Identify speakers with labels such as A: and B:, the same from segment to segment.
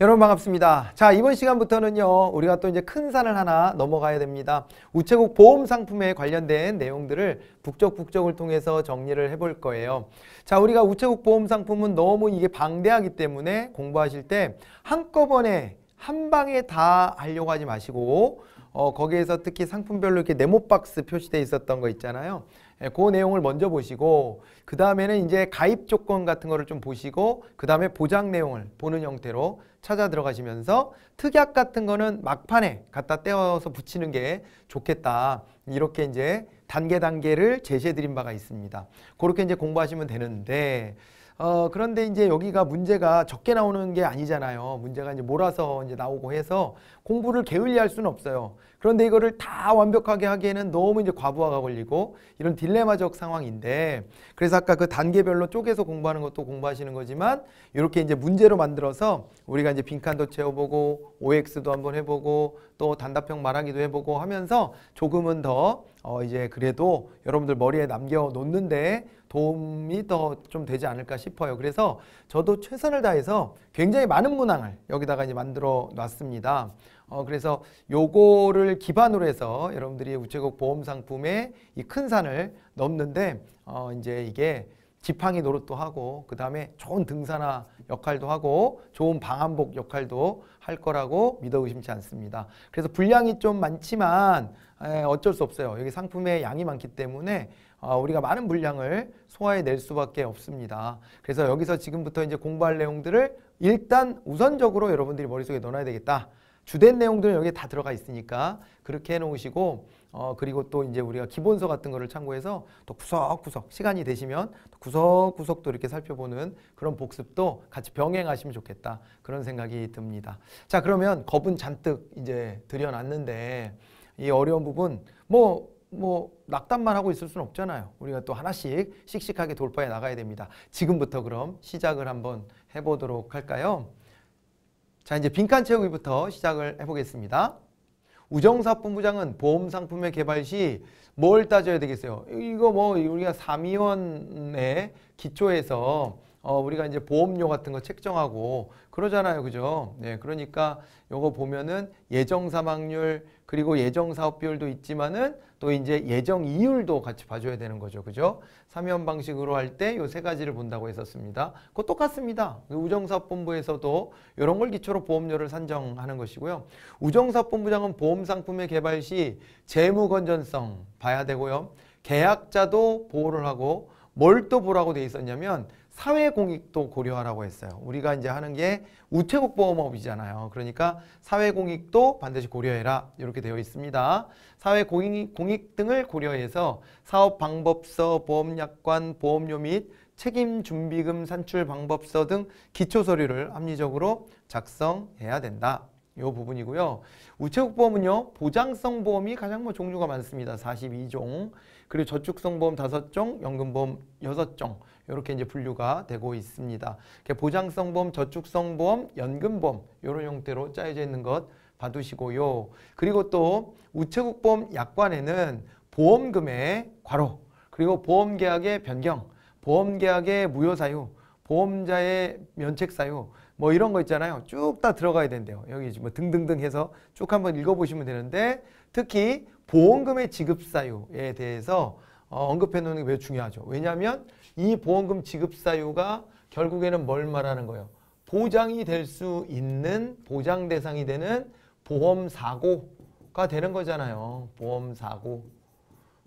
A: 여러분 반갑습니다. 자 이번 시간부터는요 우리가 또 이제 큰 산을 하나 넘어가야 됩니다. 우체국 보험 상품에 관련된 내용들을 북적북적을 통해서 정리를 해볼 거예요. 자 우리가 우체국 보험 상품은 너무 이게 방대하기 때문에 공부하실 때 한꺼번에 한 방에 다 하려고 하지 마시고 어, 거기에서 특히 상품별로 이렇게 네모 박스 표시돼 있었던 거 있잖아요. 예, 그 내용을 먼저 보시고 그 다음에는 이제 가입 조건 같은 거를 좀 보시고 그 다음에 보장 내용을 보는 형태로 찾아 들어가시면서 특약 같은 거는 막판에 갖다 떼어서 붙이는 게 좋겠다. 이렇게 이제 단계 단계를 제시해 드린 바가 있습니다. 그렇게 이제 공부하시면 되는데 어, 그런데 이제 여기가 문제가 적게 나오는 게 아니잖아요. 문제가 이제 몰아서 이제 나오고 해서 공부를 게을리 할 수는 없어요. 그런데 이거를 다 완벽하게 하기에는 너무 이제 과부하가 걸리고 이런 딜레마적 상황인데 그래서 아까 그 단계별로 쪼개서 공부하는 것도 공부하시는 거지만 이렇게 이제 문제로 만들어서 우리가 이제 빈칸도 채워보고 OX도 한번 해보고 또 단답형 말하기도 해보고 하면서 조금은 더어 이제 그래도 여러분들 머리에 남겨 놓는데 도움이 더 좀 되지 않을까 싶어요. 그래서 저도 최선을 다해서 굉장히 많은 문항을 여기다가 이제 만들어 놨습니다. 어, 그래서 요거를 기반으로 해서 여러분들이 우체국 보험 상품의 이큰 산을 넘는데 어, 이제 이게 지팡이 노릇도 하고 그 다음에 좋은 등산화 역할도 하고 좋은 방한복 역할도 할 거라고 믿어 의심치 않습니다. 그래서 분량이 좀 많지만 어쩔 수 없어요. 여기 상품의 양이 많기 때문에 어, 우리가 많은 분량을 소화해낼 수밖에 없습니다. 그래서 여기서 지금부터 이제 공부할 내용들을 일단 우선적으로 여러분들이 머릿속에 넣어놔야 되겠다. 주된 내용들은 여기에 다 들어가 있으니까 그렇게 해놓으시고 어 그리고 또 이제 우리가 기본서 같은 거를 참고해서 또 구석구석 시간이 되시면 구석구석 도 이렇게 살펴보는 그런 복습도 같이 병행하시면 좋겠다 그런 생각이 듭니다 자 그러면 겁은 잔뜩 이제 들여놨는데 이 어려운 부분 뭐뭐 낙담만 하고 있을 수는 없잖아요. 우리가 또 하나씩 씩씩하게 돌파해 나가야 됩니다. 지금부터 그럼 시작을 한번 해보도록 할까요? 자 이제 빈칸 채우기부터 시작을 해보겠습니다. 우정사업본부장은 보험상품의 개발 시 뭘 따져야 되겠어요? 이거 뭐 우리가 3위원의 기초에서 어 우리가 이제 보험료 같은 거 책정하고 그러잖아요. 그죠? 네, 그러니까 요거 보면은 예정 사망률 그리고 예정 사업 비율도 있지만은 또 이제 예정 이율도 같이 봐줘야 되는 거죠. 그죠? 3연 방식으로 할 때 요 세 가지를 본다고 했었습니다. 그거 똑같습니다. 그 우정사업본부에서도 이런 걸 기초로 보험료를 산정하는 것이고요. 우정사업본부장은 보험상품의 개발 시 재무건전성 봐야 되고요. 계약자도 보호를 하고 뭘 또 보라고 돼 있었냐면 사회 공익도 고려하라고 했어요. 우리가 이제 하는 게 우체국 보험업이잖아요. 그러니까 사회 공익도 반드시 고려해라. 이렇게 되어 있습니다. 사회 공익, 공익 등을 고려해서 사업 방법서, 보험약관, 보험료 및 책임 준비금 산출 방법서 등 기초 서류를 합리적으로 작성해야 된다. 이 부분이고요. 우체국 보험은요. 보장성 보험이 가장 뭐 종류가 많습니다. 42종. 그리고 저축성 보험 5종, 연금보험 6종. 이렇게 이제 분류가 되고 있습니다. 보장성 보험, 저축성 보험, 연금 보험 이런 형태로 짜여져 있는 것 봐두시고요. 그리고 또 우체국 보험 약관에는 보험금의 과로 그리고 보험계약의 변경, 보험계약의 무효사유, 보험자의 면책사유 뭐 이런 거 있잖아요. 쭉 다 들어가야 된대요. 여기 뭐 등등등 해서 쭉 한번 읽어보시면 되는데 특히 보험금의 지급사유에 대해서 어, 언급해 놓는 게 매우 중요하죠. 왜냐하면 이 보험금 지급 사유가 결국에는 뭘 말하는 거예요? 보장이 될 수 있는 보장 대상이 되는 보험 사고가 되는 거잖아요. 보험 사고.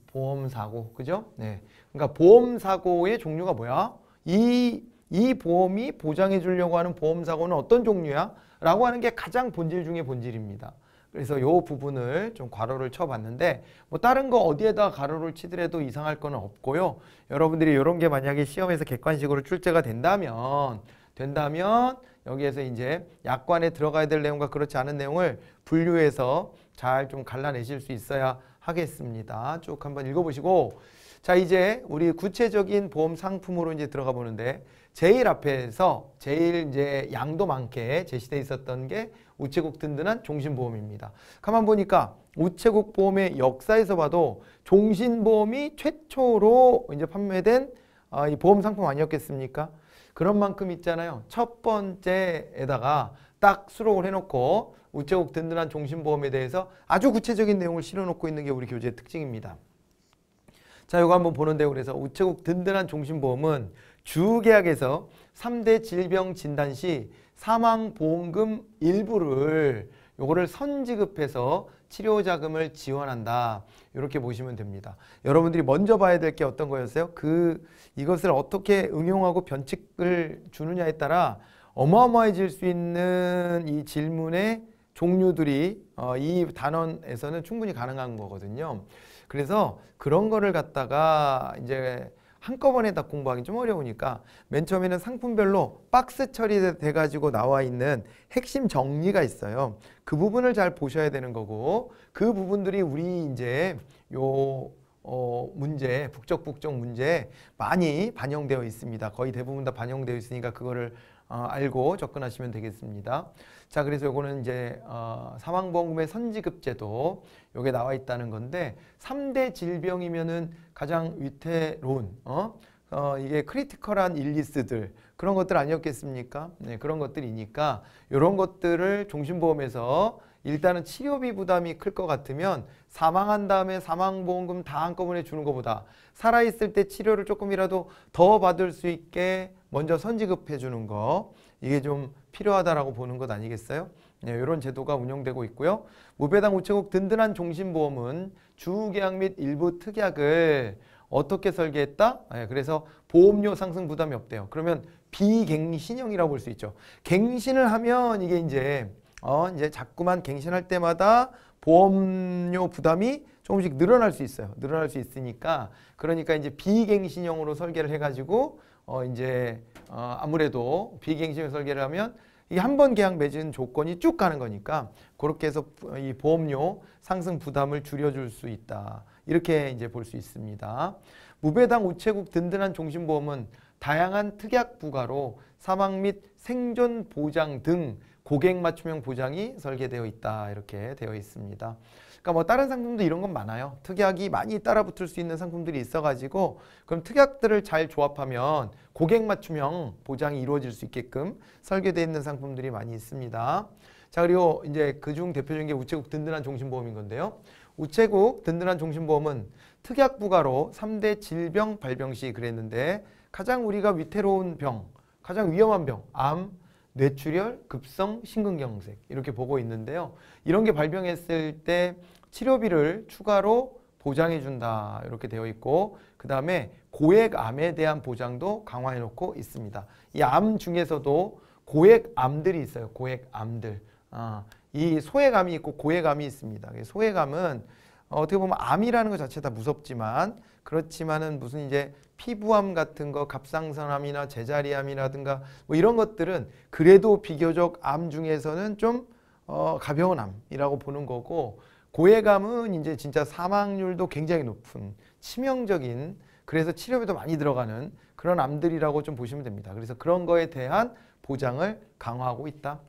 A: 보험 사고. 그죠? 네. 그러니까 보험 사고의 종류가 뭐야? 이 이 보험이 보장해 주려고 하는 보험 사고는 어떤 종류야? 라고 하는 게 가장 본질 중에 본질입니다. 그래서 요 부분을 좀 괄호를 쳐봤는데 뭐 다른 거 어디에다 가로를 치더라도 이상할 거는 없고요. 여러분들이 이런 게 만약에 시험에서 객관식으로 출제가 된다면 된다면 여기에서 이제 약관에 들어가야 될 내용과 그렇지 않은 내용을 분류해서 잘 좀 갈라내실 수 있어야 하겠습니다. 쭉 한번 읽어보시고 자, 이제 우리 구체적인 보험 상품으로 이제 들어가 보는데 제일 앞에서 제일 이제 양도 많게 제시돼 있었던 게 우체국 든든한 종신보험입니다. 가만 보니까 우체국 보험의 역사에서 봐도 종신보험이 최초로 이제 판매된 아, 이 보험 상품 아니었겠습니까? 그런 만큼 있잖아요. 첫 번째에다가 딱 수록을 해놓고 우체국 든든한 종신보험에 대해서 아주 구체적인 내용을 실어놓고 있는 게 우리 교재의 특징입니다. 자, 이거 한번 보는데요. 그래서 우체국 든든한 종신보험은 주계약에서 3대 질병 진단 시 사망보험금 일부를 요거를 선지급해서 치료 자금을 지원한다. 이렇게 보시면 됩니다. 여러분들이 먼저 봐야 될 게 어떤 거였어요? 그 이것을 어떻게 응용하고 변칙을 주느냐에 따라 어마어마해질 수 있는 이 질문의 종류들이 어, 이 단원에서는 충분히 가능한 거거든요. 그래서 그런 거를 갖다가 이제 한꺼번에 다 공부하기 좀 어려우니까 맨 처음에는 상품별로 박스 처리돼 가지고 나와 있는 핵심 정리가 있어요. 그 부분을 잘 보셔야 되는 거고 그 부분들이 우리 이제 요 어, 문제, 북적북적 문제 많이 반영되어 있습니다. 거의 대부분 다 반영되어 있으니까 그거를 어, 알고 접근하시면 되겠습니다. 자, 그래서 요거는 이제 어, 사망보험금의 선지급제도 요게 나와 있다는 건데 삼대 질병이면은 가장 위태로운 어? 어, 이게 크리티컬한 일리스들 그런 것들 아니었겠습니까? 네, 그런 것들이니까 요런 것들을 종신보험에서 일단은 치료비 부담이 클 것 같으면 사망한 다음에 사망보험금 다 한꺼번에 주는 것보다 살아있을 때 치료를 조금이라도 더 받을 수 있게 먼저 선지급해 주는 거 이게 좀 필요하다라고 보는 것 아니겠어요? 네, 이런 제도가 운영되고 있고요. 무배당 우체국 든든한 종신보험은 주계약 및 일부 특약을 어떻게 설계했다? 네, 그래서 보험료 상승 부담이 없대요. 그러면 비갱신형이라고 볼 수 있죠. 갱신을 하면 이게 이제 어 이제 자꾸만 갱신할 때마다 보험료 부담이 조금씩 늘어날 수 있어요. 늘어날 수 있으니까 그러니까 이제 비갱신형으로 설계를 해가지고 어 이제 어 아무래도 비갱신 설계를 하면 이 한 번 계약 맺은 조건이 쭉 가는 거니까 그렇게 해서 이 보험료 상승 부담을 줄여줄 수 있다. 이렇게 이제 볼 수 있습니다. 무배당 우체국 든든한 종신보험은 다양한 특약 부가로 사망 및 생존 보장 등 고객 맞춤형 보장이 설계되어 있다. 이렇게 되어 있습니다. 그러니까 뭐 다른 상품도 이런 건 많아요. 특약이 많이 따라붙을 수 있는 상품들이 있어가지고 그럼 특약들을 잘 조합하면 고객 맞춤형 보장이 이루어질 수 있게끔 설계되어 있는 상품들이 많이 있습니다. 자 그리고 이제 그중 대표적인 게 우체국 든든한 종신보험인 건데요. 우체국 든든한 종신보험은 특약 부가로 3대 질병 발병 시 그랬는데 가장 우리가 위태로운 병, 가장 위험한 병, 암, 뇌출혈, 급성, 심근경색 이렇게 보고 있는데요. 이런 게 발병했을 때 치료비를 추가로 보장해 준다 이렇게 되어 있고 그 다음에 고액암에 대한 보장도 강화해 놓고 있습니다. 이 암 중에서도 고액암들이 있어요. 고액암들. 아, 이 소액암이 있고 고액암이 있습니다. 소액암은 어떻게 보면 암이라는 것 자체가 무섭지만 그렇지만은 무슨 이제 피부암 같은 거, 갑상선암이나 제자리암이라든가 뭐 이런 것들은 그래도 비교적 암 중에서는 좀 어, 가벼운 암이라고 보는 거고 고해감은 이제 진짜 사망률도 굉장히 높은 치명적인 그래서 치료비도 많이 들어가는 그런 암들이라고 좀 보시면 됩니다. 그래서 그런 거에 대한 보장을 강화하고 있다.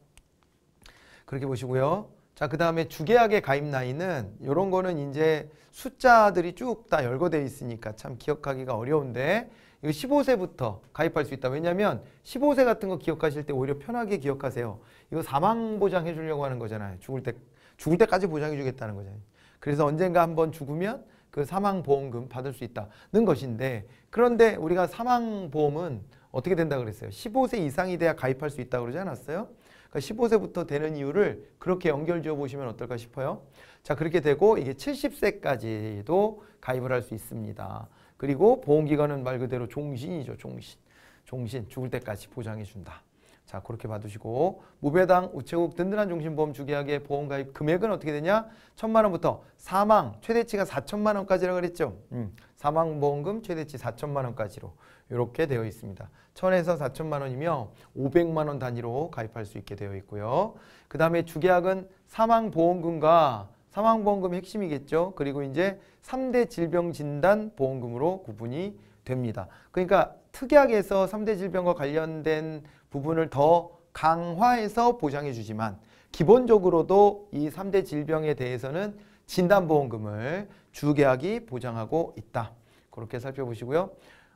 A: 그렇게 보시고요. 자, 그 다음에 주계약의 가입 나이는 이런 거는 이제 숫자들이 쭉 다열거되어 있으니까 참 기억하기가 어려운데 이거 15세부터 가입할 수 있다. 왜냐면 하 15세 같은 거 기억하실 때 오히려 편하게 기억하세요. 이거 사망 보장해 주려고 하는 거잖아요. 죽을 때 죽을 때까지 보장해 주겠다는 거잖아요. 그래서 언젠가 한번 죽으면 그 사망 보험금 받을 수 있다는 것인데 그런데 우리가 사망 보험은 어떻게 된다 그랬어요? 15세 이상이 돼야 가입할 수 있다 고 그러지 않았어요? 그러니까 15세부터 되는 이유를 그렇게 연결 지어 보시면 어떨까 싶어요. 자 그렇게 되고 이게 70세까지도 가입을 할 수 있습니다. 그리고 보험기간은 말 그대로 종신이죠. 종신. 종신 죽을 때까지 보장해 준다. 자 그렇게 봐두시고 무배당 우체국 든든한 종신보험 주계약의 보험 가입 금액은 어떻게 되냐? 천만 원부터 사망 최대치가 4천만 원까지라고 그랬죠. 음, 사망보험금 최대치 4천만 원까지로 이렇게 되어 있습니다. 1000에서 4천만 원이며 500만 원 단위로 가입할 수 있게 되어 있고요. 그 다음에 주계약은 사망보험금과 사망보험금이 핵심이겠죠. 그리고 이제 3대 질병진단 보험금으로 구분이 됩니다. 그러니까 특약에서 3대 질병과 관련된 부분을 더 강화해서 보장해 주지만 기본적으로도 이 3대 질병에 대해서는 진단보험금을 주계약이 보장하고 있다. 그렇게 살펴보시고요.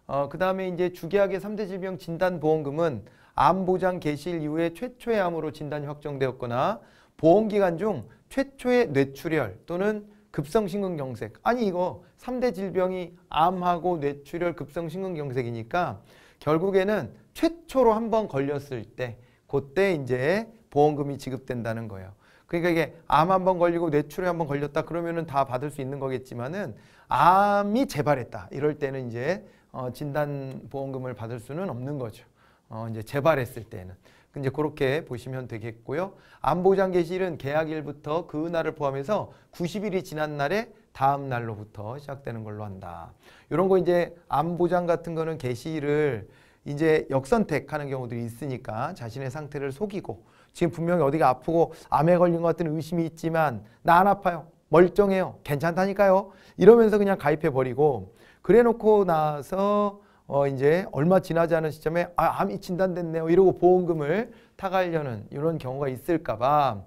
A: 어, 그 다음에 이제 주계약의 3대 질병 진단보험금은 암 보장 개시일 이후에 최초의 암으로 진단이 확정되었거나 보험기간 중 최초의 뇌출혈 또는 급성신근경색 아니 이거 3대 질병이 암하고 뇌출혈 급성신근경색이니까 결국에는 최초로 한 번 걸렸을 때 그때 이제 보험금이 지급된다는 거예요. 그러니까 이게 암 한 번 걸리고 뇌출혈 한 번 걸렸다 그러면은 다 받을 수 있는 거겠지만은 암이 재발했다 이럴 때는 이제 어, 진단 보험금을 받을 수는 없는 거죠. 어, 이제 재발했을 때는. 이제 그렇게 보시면 되겠고요. 안보장 개시일은 계약일부터 그 날을 포함해서 90일이 지난 날에 다음 날로부터 시작되는 걸로 한다. 이런 거 이제 안보장 같은 거는 개시일을 이제 역선택하는 경우들이 있으니까 자신의 상태를 속이고 지금 분명히 어디가 아프고 암에 걸린 것 같은 의심이 있지만 나 안 아파요. 멀쩡해요. 괜찮다니까요. 이러면서 그냥 가입해버리고 그래 놓고 나서 어 이제 얼마 지나지 않은 시점에 아 암이 진단됐네요 이러고 보험금을 타가려는 이런 경우가 있을까봐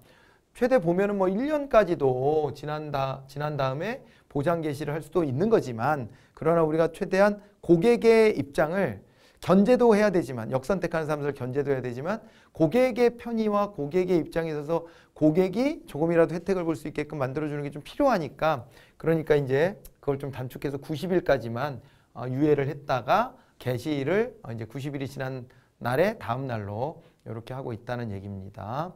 A: 최대 보면은 뭐 1년까지도 지난 다 지난 다음에 보장 개시를 할 수도 있는 거지만 그러나 우리가 최대한 고객의 입장을 견제도 해야 되지만 역선택하는 사람들 견제도 해야 되지만 고객의 편의와 고객의 입장에 있어서 고객이 조금이라도 혜택을 볼 수 있게끔 만들어주는 게 좀 필요하니까 그러니까 이제 그걸 좀 단축해서 90일까지만 어, 유예를 했다가 개시일을 어, 이제 90일이 지난 날에 다음 날로 이렇게 하고 있다는 얘기입니다.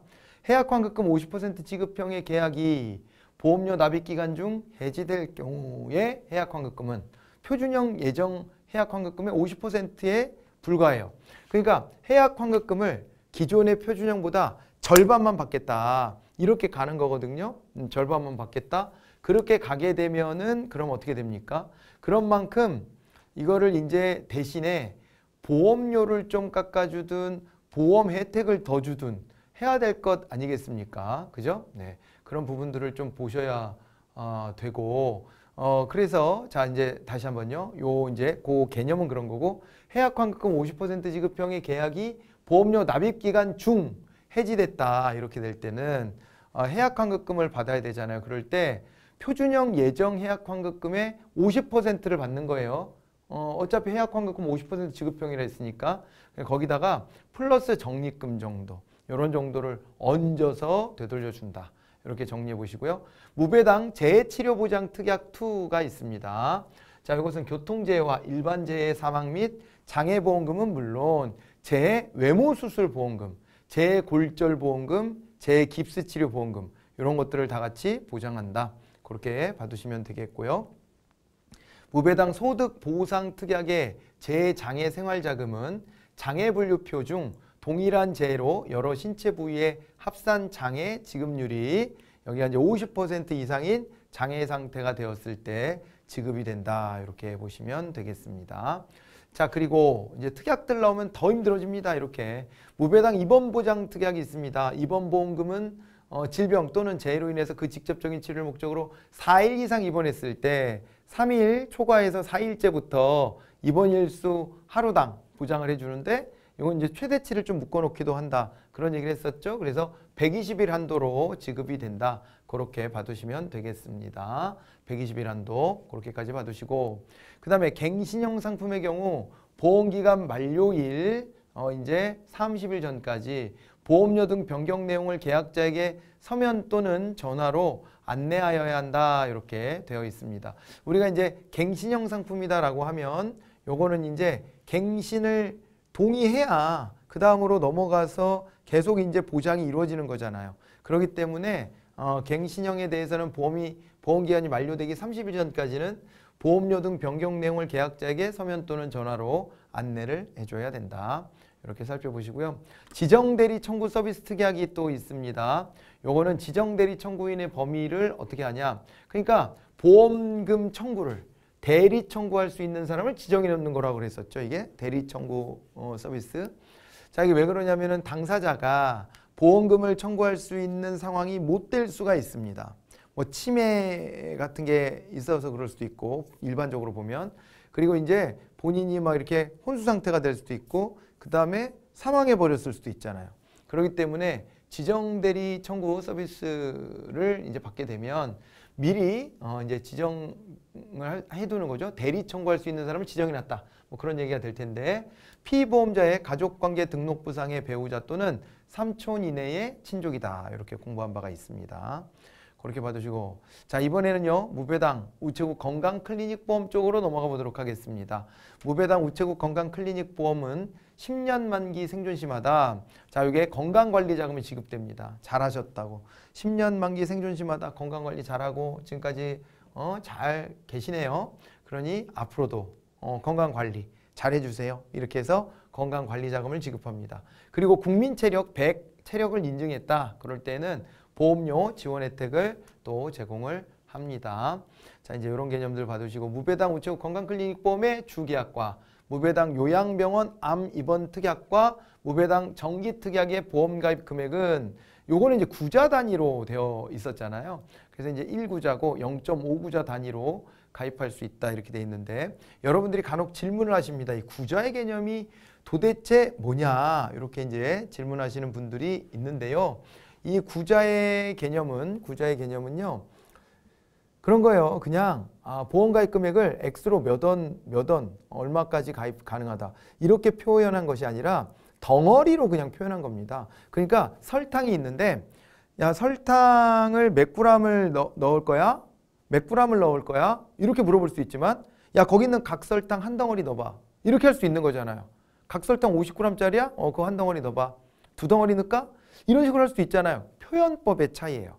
A: 해약환급금 50% 지급형의 계약이 보험료 납입기간 중 해지될 경우에 해약환급금은 표준형 예정 해약환급금의 50%에 불과해요. 그러니까 해약환급금을 기존의 표준형보다 절반만 받겠다. 이렇게 가는 거거든요. 음, 절반만 받겠다. 그렇게 가게 되면은 그럼 어떻게 됩니까? 그런 만큼 이거를 이제 대신에 보험료를 좀 깎아주든 보험 혜택을 더 주든 해야 될 것 아니겠습니까? 그죠? 네. 그런 부분들을 좀 보셔야 어, 되고 어 그래서 자 이제 다시 한번요. 요 이제 그 개념은 그런 거고 해약 환급금 50% 지급형의 계약이 보험료 납입 기간 중 해지됐다 이렇게 될 때는 어, 해약 환급금을 받아야 되잖아요. 그럴 때 표준형 예정 해약 환급금의 50%를 받는 거예요. 어, 어차피 해약 환급금 50% 지급형이라 했으니까 거기다가 플러스 적립금 정도 이런 정도를 얹어서 되돌려준다. 이렇게 정리해 보시고요. 무배당 재해치료보장 특약 2가 있습니다. 자, 이것은 교통재해와 일반재해 사망 및 장해보험금은 물론 재 외모수술 보험금, 재 골절 보험금, 재 깁스 치료 보험금 이런 것들을 다 같이 보장한다. 그렇게 봐두시면 되겠고요. 무배당 소득 보상 특약의 재장애 생활자금은 장애 분류표 중 동일한 재해로 여러 신체 부위의 합산 장애 지급률이 여기가 이제 50% 이상인 장애 상태가 되었을 때 지급이 된다 이렇게 보시면 되겠습니다. 자 그리고 이제 특약들 나오면 더 힘들어집니다. 이렇게 무배당 입원 보장 특약이 있습니다. 입원 보험금은 어, 질병 또는 재해로 인해서 그 직접적인 치료를 목적으로 4일 이상 입원했을 때 3일 초과해서 4일째부터 입원일수 하루당 보장을 해주는데 이건 이제 최대치를 좀 묶어놓기도 한다. 그런 얘기를 했었죠. 그래서 120일 한도로 지급이 된다. 그렇게 봐두시면 되겠습니다. 120일 한도 그렇게까지 봐두시고 그 다음에 갱신형 상품의 경우 보험기간 만료일 어, 이제 30일 전까지 보험료 등 변경 내용을 계약자에게 서면 또는 전화로 안내하여야 한다 이렇게 되어 있습니다. 우리가 이제 갱신형 상품이다라고 하면 요거는 이제 갱신을 동의해야 그 다음으로 넘어가서 계속 이제 보장이 이루어지는 거잖아요. 그렇기 때문에 어, 갱신형에 대해서는 보험이 보험기한이 만료되기 30일 전까지는 보험료 등 변경 내용을 계약자에게 서면 또는 전화로 안내를 해줘야 된다. 이렇게 살펴보시고요. 지정대리 청구 서비스 특약이 또 있습니다. 요거는 지정대리 청구인의 범위를 어떻게 하냐. 그러니까 보험금 청구를 대리 청구할 수 있는 사람을 지정해 놓는 거라고 그랬었죠. 이게 대리 청구 어, 서비스. 자 이게 왜 그러냐면은 당사자가 보험금을 청구할 수 있는 상황이 못 될 수가 있습니다. 뭐 치매 같은 게 있어서 그럴 수도 있고 일반적으로 보면 그리고 이제 본인이 막 이렇게 혼수 상태가 될 수도 있고 그 다음에 사망해 버렸을 수도 있잖아요. 그렇기 때문에 지정 대리 청구 서비스를 이제 받게 되면 미리 어 이제 지정을 해두는 거죠. 대리 청구할 수 있는 사람을 지정해 놨다. 뭐 그런 얘기가 될 텐데 피보험자의 가족관계 등록 부상의 배우자 또는 삼촌 이내의 친족이다. 이렇게 공부한 바가 있습니다. 그렇게 봐주시고 자 이번에는요 무배당 우체국 건강클리닉보험 쪽으로 넘어가 보도록 하겠습니다. 무배당 우체국 건강클리닉보험은 10년 만기 생존시마다 자 이게 건강관리 자금이 지급됩니다. 잘하셨다고 10년 만기 생존시마다 건강관리 잘하고 지금까지 어, 잘 계시네요. 그러니 앞으로도 어, 건강관리 잘해주세요. 이렇게 해서 건강관리 자금을 지급합니다. 그리고 국민체력 100 체력을 인증했다. 그럴 때는 보험료 지원 혜택을 또 제공을 합니다. 자 이제 이런 개념들 봐으시고 무배당 우체국 건강클리닉 보험의 주계약과 무배당 요양병원 암 입원 특약과 무배당 정기 특약의 보험 가입 금액은 요거는 이제 구자 단위로 되어 있었잖아요. 그래서 이제 1구자고 0.5구자 단위로 가입할 수 있다 이렇게 돼 있는데 여러분들이 간혹 질문을 하십니다. 이 구자의 개념이 도대체 뭐냐 이렇게 이제 질문하시는 분들이 있는데요. 이 구자의 개념은 구자의 개념은요. 그런 거예요. 그냥 아, 보험 가입 금액을 X로 몇 원, 몇 원, 얼마까지 가입 가능하다. 이렇게 표현한 것이 아니라 덩어리로 그냥 표현한 겁니다. 그러니까 설탕이 있는데 야, 설탕을 몇 그램을 넣, 넣을 거야? 몇 그램을 넣을 거야? 이렇게 물어볼 수 있지만 야, 거기 있는 각설탕 한 덩어리 넣어봐. 이렇게 할 수 있는 거잖아요. 각설탕 50g짜리야? 어, 그거 한 덩어리 넣어봐. 두 덩어리 넣을까? 이런 식으로 할 수 있잖아요. 표현법의 차이예요.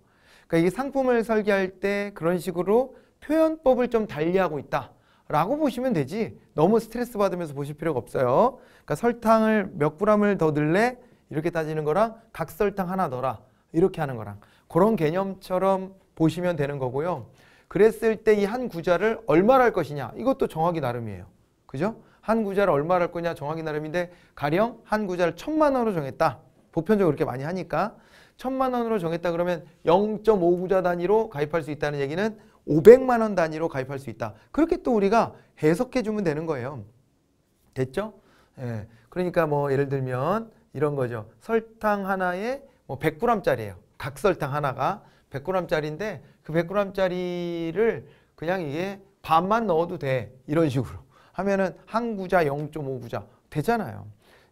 A: 그러니까 이게 상품을 설계할 때 그런 식으로 표현법을 좀 달리하고 있다. 라고 보시면 되지 너무 스트레스 받으면서 보실 필요가 없어요. 그러니까 설탕을 몇 그램을 더 넣을래? 이렇게 따지는 거랑 각설탕 하나 넣어라. 이렇게 하는 거랑 그런 개념처럼 보시면 되는 거고요. 그랬을 때 이 한 구자를 얼마로 할 것이냐 이것도 정하기 나름이에요. 그죠? 한 구자를 얼마로 할 거냐 정하기 나름인데 가령 한 구자를 천만 원으로 정했다. 보편적으로 그렇게 많이 하니까 천만 원으로 정했다 그러면 0.5 구자 단위로 가입할 수 있다는 얘기는 500만 원 단위로 가입할 수 있다. 그렇게 또 우리가 해석해 주면 되는 거예요. 됐죠? 예. 그러니까 뭐 예를 들면 이런 거죠. 설탕 하나에 뭐 100g짜리예요. 각 설탕 하나가 100g짜리인데 그 100g짜리를 그냥 이게 반만 넣어도 돼. 이런 식으로 하면은 한 구자 0.5 구자 되잖아요.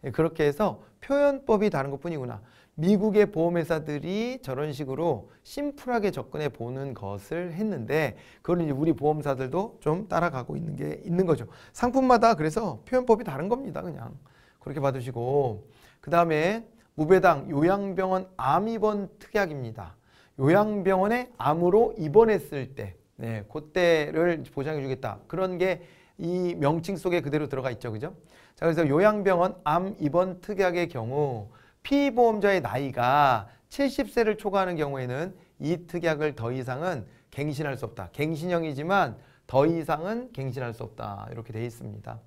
A: 예. 그렇게 해서 표현법이 다른 것뿐이구나. 미국의 보험회사들이 저런 식으로 심플하게 접근해 보는 것을 했는데 그걸 이제 우리 보험사들도 좀 따라가고 있는 게 있는 거죠. 상품마다 그래서 표현법이 다른 겁니다. 그냥 그렇게 받으시고 그 다음에 무배당 요양병원 암 입원 특약입니다. 요양병원에 암으로 입원했을 때 네, 그때를 보장해 주겠다. 그런 게 이 명칭 속에 그대로 들어가 있죠. 그죠? 자, 그래서 요양병원 암 입원 특약의 경우 피보험자의 나이가 70세를 초과하는 경우에는 이 특약을 더 이상은 갱신할 수 없다. 갱신형이지만 더 이상은 갱신할 수 없다. 이렇게 되어 있습니다.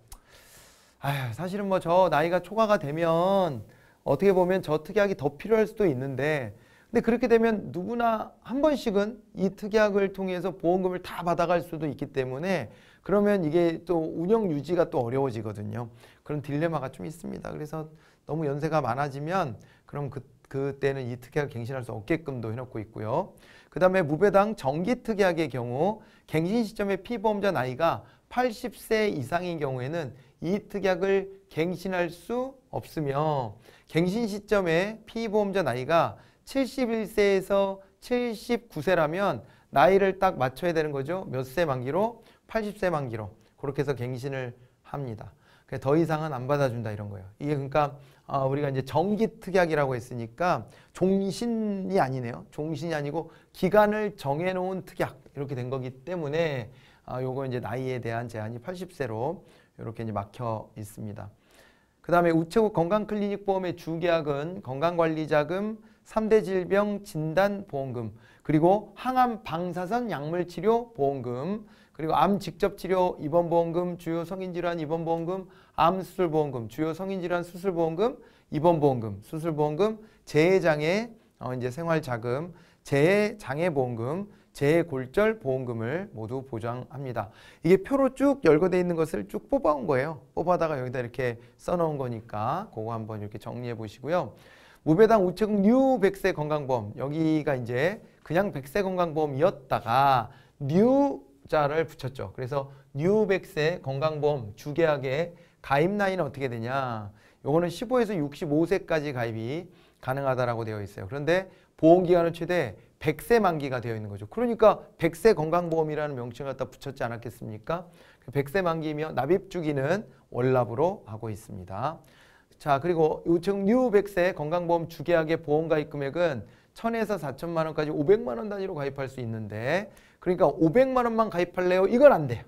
A: 아휴, 사실은 뭐 저 나이가 초과가 되면 어떻게 보면 저 특약이 더 필요할 수도 있는데 근데 그렇게 되면 누구나 한 번씩은 이 특약을 통해서 보험금을 다 받아갈 수도 있기 때문에 그러면 이게 또 운영 유지가 또 어려워지거든요. 그런 딜레마가 좀 있습니다. 그래서 너무 연세가 많아지면 그럼 그, 그때는 이 특약을 갱신할 수 없게끔도 해놓고 있고요. 그 다음에 무배당 정기특약의 경우 갱신 시점에 피보험자 나이가 80세 이상인 경우에는 이 특약을 갱신할 수 없으며 갱신 시점에 피보험자 나이가 71세에서 79세라면 나이를 딱 맞춰야 되는 거죠. 몇 세 만기로? 80세 만기로. 그렇게 해서 갱신을 합니다. 그러니까 더 이상은 안 받아준다 이런 거예요. 이게 그러니까 어, 우리가 이제 정기특약이라고 했으니까 종신이 아니네요. 종신이 아니고 기간을 정해놓은 특약 이렇게 된 거기 때문에 아, 요거 이제 나이에 대한 제한이 80세로 이렇게 이제 막혀 있습니다. 그 다음에 우체국 건강클리닉보험의 주계약은 건강관리자금, 3대 질병 진단보험금, 그리고 항암 방사선 약물치료 보험금, 그리고 암 직접 치료 입원 보험금, 주요 성인 질환 입원 보험금, 암 수술 보험금, 주요 성인 질환 수술 보험금, 입원 보험금, 수술 보험금, 재해 장애 어 이제 생활 자금, 재해 장애 보험금, 재해 골절 보험금을 모두 보장합니다. 이게 표로 쭉 열거돼 있는 것을 쭉 뽑아온 거예요. 뽑아다가 여기다 이렇게 써놓은 거니까 그거 한번 이렇게 정리해 보시고요. 무배당 우체국 뉴 백세 건강보험 여기가 이제 그냥 백세 건강보험이었다가 뉴 자를 붙였죠. 그래서 뉴백세 건강보험 주계약의 가입 나이는 어떻게 되냐? 요거는 15에서 65세까지 가입이 가능하다라고 되어 있어요. 그런데 보험 기간은 최대 100세 만기가 되어 있는 거죠. 그러니까 100세 건강보험이라는 명칭을 갖다 붙였지 않았겠습니까? 100세 그 만기이며 납입 주기는 월납으로 하고 있습니다. 자, 그리고 요청 뉴백세 건강보험 주계약의 보험 가입 금액은 1 0 0 0에서사천만 원까지 5 0 0만원 단위로 가입할 수 있는데 그러니까 500만 원만 가입할래요? 이건 안 돼요.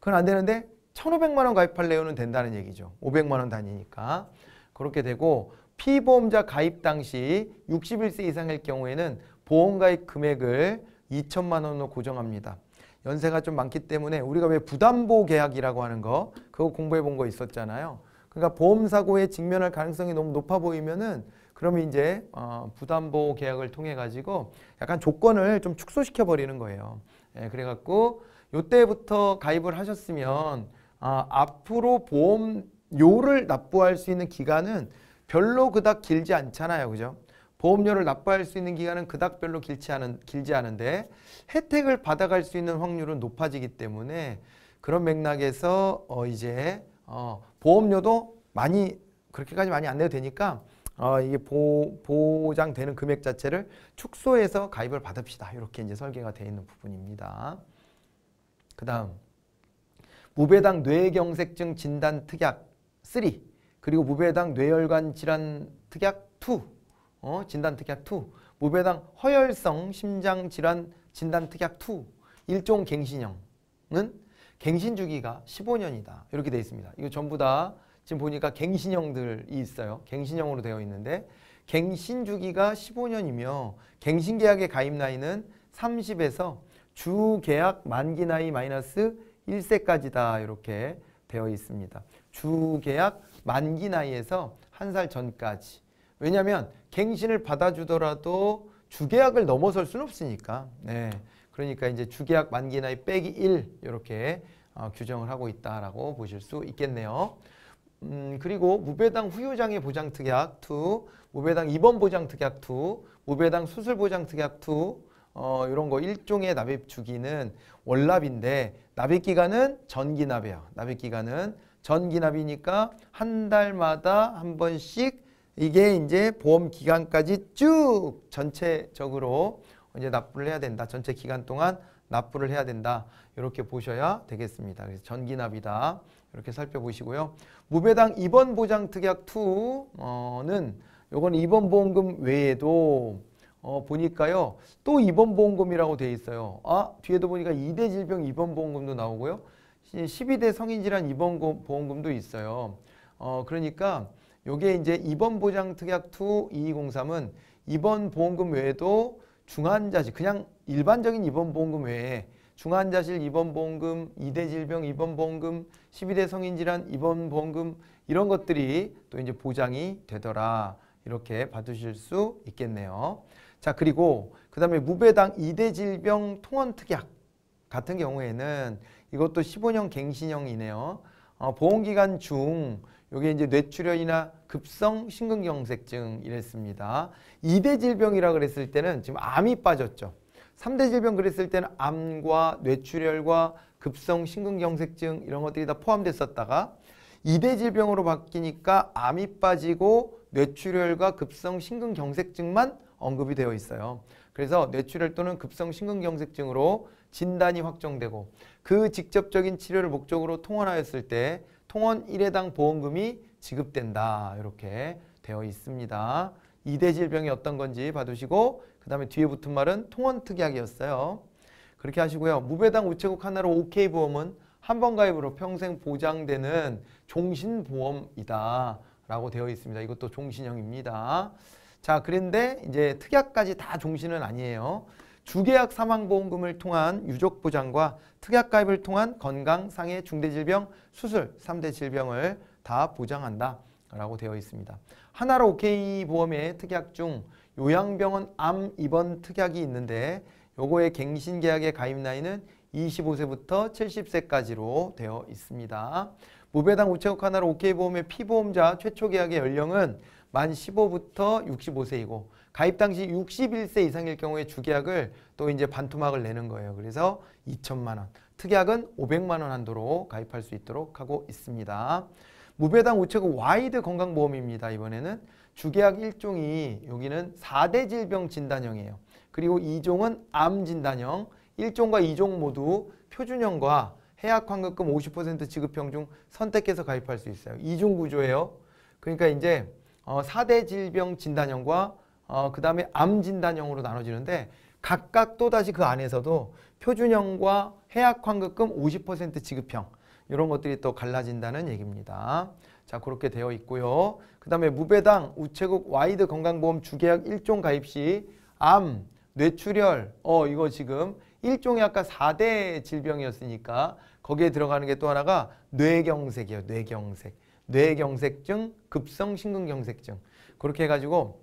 A: 그건 안 되는데 1,500만 원 가입할래요는 된다는 얘기죠. 500만 원 단위니까. 그렇게 되고 피보험자 가입 당시 61세 이상일 경우에는 보험가입 금액을 2천만 원으로 고정합니다. 연세가 좀 많기 때문에 우리가 왜 부담보 계약이라고 하는 거 그거 공부해 본 거 있었잖아요. 그러니까 보험사고에 직면할 가능성이 너무 높아 보이면은 그러면 이제 어, 부담보호 계약을 통해 가지고 약간 조건을 좀 축소시켜 버리는 거예요. 예, 그래갖고 요때부터 가입을 하셨으면 아, 앞으로 보험료를 납부할 수 있는 기간은 별로 그닥 길지 않잖아요. 그죠? 보험료를 납부할 수 있는 기간은 그닥 별로 길지, 않은, 길지 않은데 혜택을 받아갈 수 있는 확률은 높아지기 때문에 그런 맥락에서 어, 이제 어, 보험료도 많이 그렇게까지 많이 안 내도 되니까 어, 이게 보, 보장되는 금액 자체를 축소해서 가입을 받읍시다. 이렇게 이제 설계가 되어 있는 부분입니다. 그 다음 무배당 뇌경색증 진단 특약 3 그리고 무배당 뇌혈관 질환 특약 2 어, 진단 특약 2 무배당 허혈성 심장 질환 진단 특약 2 일종 갱신형은 갱신 주기가 15년이다. 이렇게 되어 있습니다. 이거 전부 다 지금 보니까 갱신형들이 있어요. 갱신형으로 되어 있는데 갱신 주기가 15년이며 갱신 계약의 가입 나이는 30에서 주 계약 만기 나이 마이너스 1세까지다 이렇게 되어 있습니다. 주 계약 만기 나이에서 한 살 전까지. 왜냐하면 갱신을 받아주더라도 주계약을 넘어설 수는 없으니까. 네. 그러니까 이제 주계약 만기 나이 빼기 1 이렇게 어, 규정을 하고 있다라고 보실 수 있겠네요. 음, 그리고 무배당 후유장애 보장특약 2, 무배당 입원 보장특약 2, 무배당 수술 보장특약 2, 어, 이런 거 일종의 납입 주기는 월납인데 납입 기간은 전기납이에요 납입 기간은 전기납이니까 한 달마다 한 번씩 이게 이제 보험 기간까지 쭉 전체적으로 이제 납부를 해야 된다. 전체 기간 동안 납부를 해야 된다. 이렇게 보셔야 되겠습니다. 그래서 전기납이다. 이렇게 살펴보시고요. 무배당 입원 보장 특약 2는 요건 입원 보험금 외에도 어, 보니까요. 또 입원 보험금이라고 돼 있어요. 아, 뒤에도 보니까 2대 질병 입원 보험금도 나오고요. 12대 성인 질환 입원 보험금도 있어요. 어, 그러니까 요게 이제 입원 보장 특약 2 2203은 입원 보험금 외에도 중환자식 그냥 일반적인 입원 보험금 외에 중환자실 입원 보험금, 2대 질병 입원 보험금, 1 2대 성인 질환 입원 보험금 이런 것들이 또 이제 보장이 되더라. 이렇게 받으실 수 있겠네요. 자, 그리고 그다음에 무배당 2대 질병 통원 특약 같은 경우에는 이것도 15년 갱신형이네요. 어, 보험기간 중 요게 이제 뇌출혈이나 급성 심근경색증 이랬습니다. 2대 질병이라 그랬을 때는 지금 암이 빠졌죠. 3대 질병 그랬을 때는 암과 뇌출혈과 급성 심근경색증 이런 것들이 다 포함됐었다가 2대 질병으로 바뀌니까 암이 빠지고 뇌출혈과 급성 심근경색증만 언급이 되어 있어요. 그래서 뇌출혈 또는 급성 심근경색증으로 진단이 확정되고 그 직접적인 치료를 목적으로 통원하였을 때 통원 1회당 보험금이 지급된다. 이렇게 되어 있습니다. 2대 질병이 어떤 건지 봐두시고 그 다음에 뒤에 붙은 말은 통원특약이었어요. 그렇게 하시고요. 무배당 우체국 하나로 OK 보험은 한 번 가입으로 평생 보장되는 종신보험이다. 라고 되어 있습니다. 이것도 종신형입니다. 자, 그런데 이제 특약까지 다 종신은 아니에요. 주계약 사망보험금을 통한 유족보장과 특약가입을 통한 건강, 상해, 중대질병, 수술, 삼대 질병을 다 보장한다 라고 되어 있습니다. 하나로 OK 보험의 특약 중 요양병원 암 입원 특약이 있는데 요거의 갱신계약의 가입 나이는 25세부터 70세까지로 되어 있습니다. 무배당 우체국 하나로 OK보험의 피보험자 최초 계약의 연령은 만 15부터 65세이고 가입 당시 61세 이상일 경우에 주계약을 또 이제 반토막을 내는 거예요. 그래서 2천만 원, 특약은 500만 원 한도로 가입할 수 있도록 하고 있습니다. 무배당 우체국 와이드 건강보험입니다. 이번에는 주계약 1종이 여기는 4대 질병 진단형이에요. 그리고 2종은 암 진단형, 1종과 2종 모두 표준형과 해약 환급금 50% 지급형 중 선택해서 가입할 수 있어요. 2종 구조예요. 그러니까 이제 어, 4대 질병 진단형과 어, 그 다음에 암 진단형으로 나눠지는데 각각 또다시 그 안에서도 표준형과 해약 환급금 50% 지급형 이런 것들이 또 갈라진다는 얘기입니다. 자 그렇게 되어 있고요. 그 다음에 무배당, 우체국, 와이드 건강보험 주계약 1종 가입 시 암, 뇌출혈, 어 이거 지금 1종이 아까 4대 질병이었으니까 거기에 들어가는 게 또 하나가 뇌경색이에요. 뇌경색. 뇌경색증, 급성심근경색증. 그렇게 해가지고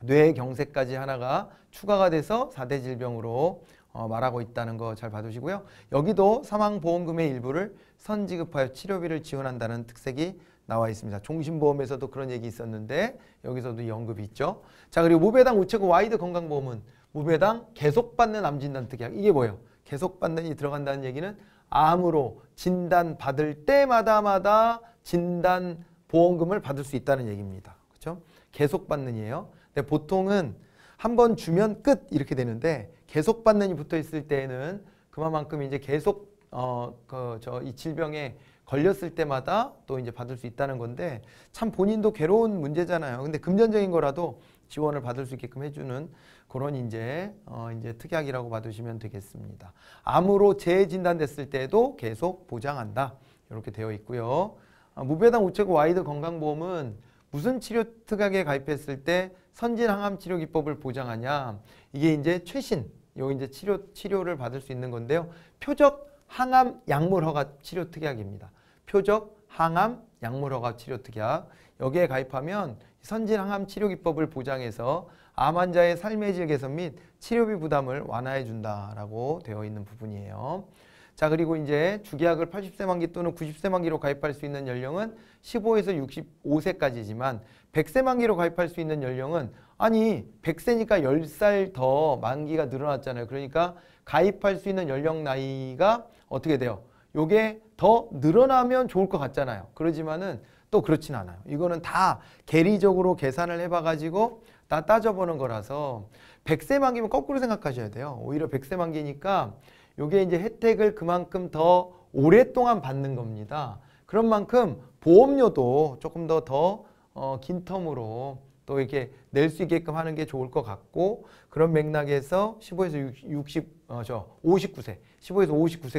A: 뇌경색까지 하나가 추가가 돼서 4대 질병으로 어, 말하고 있다는 거 잘 봐두시고요. 여기도 사망보험금의 일부를 선지급하여 치료비를 지원한다는 특색이 나와 있습니다. 종신보험에서도 그런 얘기 있었는데 여기서도 연급이 있죠. 자 그리고 무배당 우체국 와이드 건강보험은 무배당 계속 받는 암진단 특약 이게 뭐예요? 계속 받는 이 들어간다는 얘기는 암으로 진단 받을 때마다마다 진단 보험금을 받을 수 있다는 얘기입니다. 그렇죠? 계속 받는이에요. 근데 보통은 한 번 주면 끝 이렇게 되는데 계속 받는이 붙어 있을 때에는 그만큼 이제 계속 어그 저 이 질병에 걸렸을 때마다 또 이제 받을 수 있다는 건데 참 본인도 괴로운 문제잖아요. 근데 금전적인 거라도 지원을 받을 수 있게끔 해주는 그런 이제 어 이제 특약이라고 받으시면 되겠습니다. 암으로 재진단됐을 때도 계속 보장한다 이렇게 되어 있고요. 아, 무배당 우체국 와이드 건강보험은 무슨 치료 특약에 가입했을 때 선진 항암 치료 기법을 보장하냐 이게 이제 최신 요 이제 치료 치료를 받을 수 있는 건데요. 표적 항암 약물 허가 치료 특약입니다. 표적, 항암, 약물허가 치료 특약 여기에 가입하면 선진 항암 치료 기법을 보장해서 암 환자의 삶의 질 개선 및 치료비 부담을 완화해 준다라고 되어 있는 부분이에요. 자 그리고 이제 주기약을 80세 만기 또는 90세 만기로 가입할 수 있는 연령은 15에서 65세까지지만 100세 만기로 가입할 수 있는 연령은 아니 100세니까 10살 더 만기가 늘어났잖아요. 그러니까 가입할 수 있는 연령 나이가 어떻게 돼요? 요게 더 늘어나면 좋을 것 같잖아요. 그러지만은 또 그렇진 않아요. 이거는 다 계리적으로 계산을 해봐가지고 다 따져보는 거라서 1 0 0세 만기면 거꾸로 생각하셔야 돼요. 오히려 1 0 0세 만기니까 요게 이제 혜택을 그만큼 더 오랫동안 받는 겁니다. 그런 만큼 보험료도 조금 더더긴 어, 텀으로 또 이렇게 낼 수 있게끔 하는 게 좋을 것 같고 그런 맥락에서 15에서 60, 어 저 59세, 15에서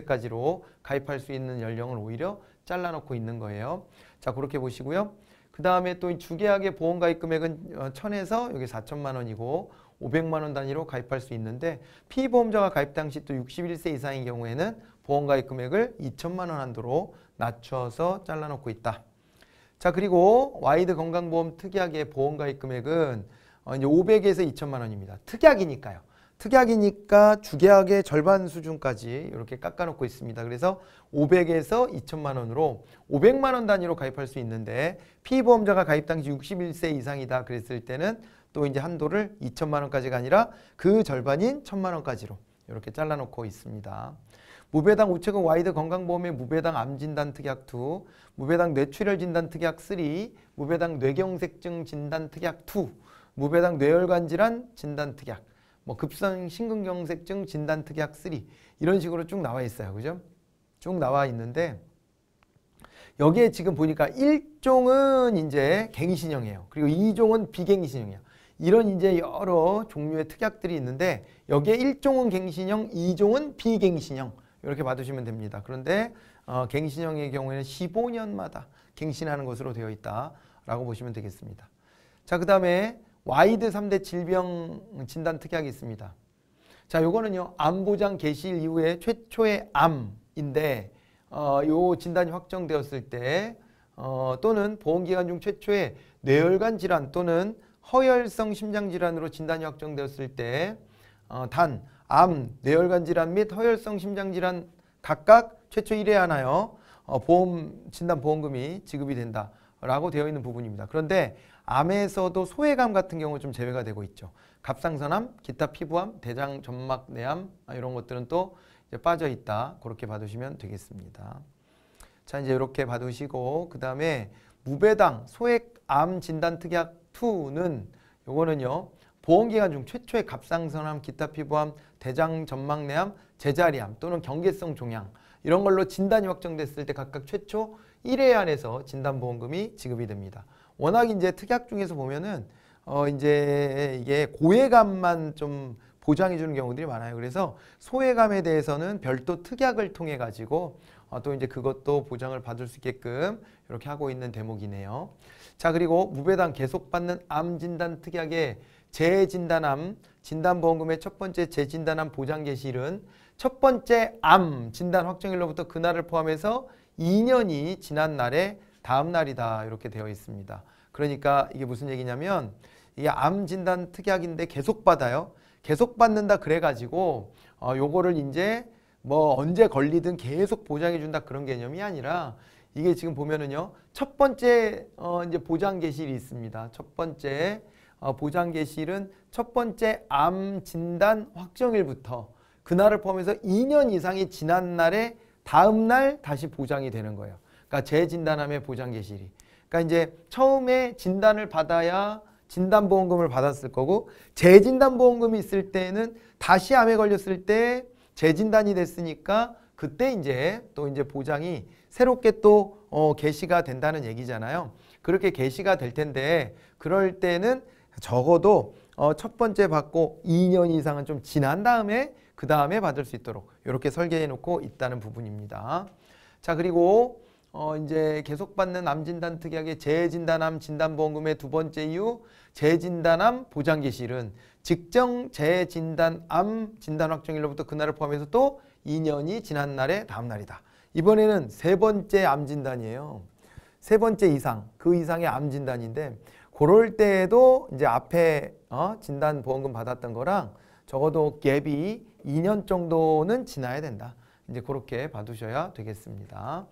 A: 59세까지로 가입할 수 있는 연령을 오히려 잘라놓고 있는 거예요. 자 그렇게 보시고요. 그 다음에 또 주계약의 보험 가입 금액은 어, 천에서 여기 4천만 원이고 500만 원 단위로 가입할 수 있는데 피보험자가 가입 당시 또 61세 이상인 경우에는 보험 가입 금액을 2천만 원 한도로 낮춰서 잘라놓고 있다. 자 그리고 와이드 건강보험 특약의 보험가입 금액은 어, 이제 500에서 2천만 원입니다. 특약이니까요. 특약이니까 주계약의 절반 수준까지 이렇게 깎아놓고 있습니다. 그래서 500에서 2천만 원으로 500만 원 단위로 가입할 수 있는데 피보험자가 가입 당시 61세 이상이다 그랬을 때는 또 이제 한도를 2천만 원까지가 아니라 그 절반인 천만 원까지로 이렇게 잘라놓고 있습니다. 무배당 우체국 와이드 건강보험의 무배당 암진단 특약 2, 무배당 뇌출혈 진단 특약 3, 무배당 뇌경색증 진단 특약 2, 무배당 뇌혈관 질환 진단 특약, 뭐 급성 심근경색증 진단 특약 3 이런 식으로 쭉 나와 있어요. 그죠? 쭉 나와 있는데 여기에 지금 보니까 1종은 이제 갱신형이에요. 그리고 2종은 비갱신형이에요. 이런 이제 여러 종류의 특약들이 있는데 여기에 1종은 갱신형, 2종은 비갱신형 이렇게 받으시면 됩니다. 그런데 어, 갱신형의 경우에는 15년마다 갱신하는 것으로 되어 있다라고 보시면 되겠습니다. 자, 그 다음에 와이드 3대 질병 진단 특약이 있습니다. 자, 요거는요. 암보장 개시일 이후에 최초의 암인데 어, 요 진단이 확정되었을 때 어, 또는 보험기간 중 최초의 뇌혈관 질환 또는 허혈성 심장질환으로 진단이 확정되었을 때단 어, 암, 뇌혈관 질환 및 허혈성 심장 질환 각각 최초 1회 하나요. 어, 보험 진단 보험금이 지급이 된다라고 되어 있는 부분입니다. 그런데 암에서도 소외감 같은 경우 좀 제외가 되고 있죠. 갑상선암, 기타 피부암, 대장 점막 내암 아, 이런 것들은 또 빠져 있다. 그렇게 봐두시면 되겠습니다. 자 이제 이렇게 봐두시고 그 다음에 무배당 소액암 진단 특약 2는 요거는요 보험기간 중 최초의 갑상선암, 기타 피부암, 대장 점막내암 제자리암 또는 경계성 종양 이런 걸로 진단이 확정됐을 때 각각 최초 1회 안에서 진단보험금이 지급이 됩니다. 워낙 이제 특약 중에서 보면은 어 이제 이게 고해감만 좀 보장해 주는 경우들이 많아요. 그래서 소해감에 대해서는 별도 특약을 통해 가지고 어, 또 이제 그것도 보장을 받을 수 있게끔 이렇게 하고 있는 대목이네요. 자 그리고 무배당 계속받는 암 진단 특약에 재진단암 진단보험금의 첫 번째 재진단암 보장 개시일은 첫 번째 암 진단 확정일로부터 그날을 포함해서 2년이 지난 날의 다음 날이다 이렇게 되어 있습니다. 그러니까 이게 무슨 얘기냐면 이게 암 진단 특약인데 계속 받아요. 계속 받는다 그래가지고 어, 요거를 이제 뭐 언제 걸리든 계속 보장해준다 그런 개념이 아니라 이게 지금 보면은요 첫 번째 어, 이제 보장 개시일이 있습니다. 첫 번째 어, 보장 개시일은 첫 번째 암 진단 확정일부터 그날을 포함해서 2년 이상이 지난 날에 다음 날 다시 보장이 되는 거예요. 그러니까 재진단함의 보장 개시일이. 그러니까 이제 처음에 진단을 받아야 진단보험금을 받았을 거고 재진단보험금이 있을 때는 다시 암에 걸렸을 때 재진단이 됐으니까 그때 이제 또 이제 보장이 새롭게 또 어, 개시가 된다는 얘기잖아요. 그렇게 개시가 될 텐데 그럴 때는 적어도 어, 첫 번째 받고 2년 이상은 좀 지난 다음에 그 다음에 받을 수 있도록 이렇게 설계해 놓고 있다는 부분입니다. 자 그리고 어, 이제 계속 받는 암진단 특약의 재진단암 진단보험금의 두 번째 이유 재진단암 보장개실은 직정 재진단암 진단확정일로부터 그날을 포함해서 또 2년이 지난 날의 다음 날이다. 이번에는 세 번째 암진단이에요. 세 번째 이상, 그 이상의 암진단인데 그럴 때에도 이제 앞에 어? 진단 보험금 받았던 거랑 적어도 갭이 2년 정도는 지나야 된다. 이제 그렇게 봐두셔야 되겠습니다.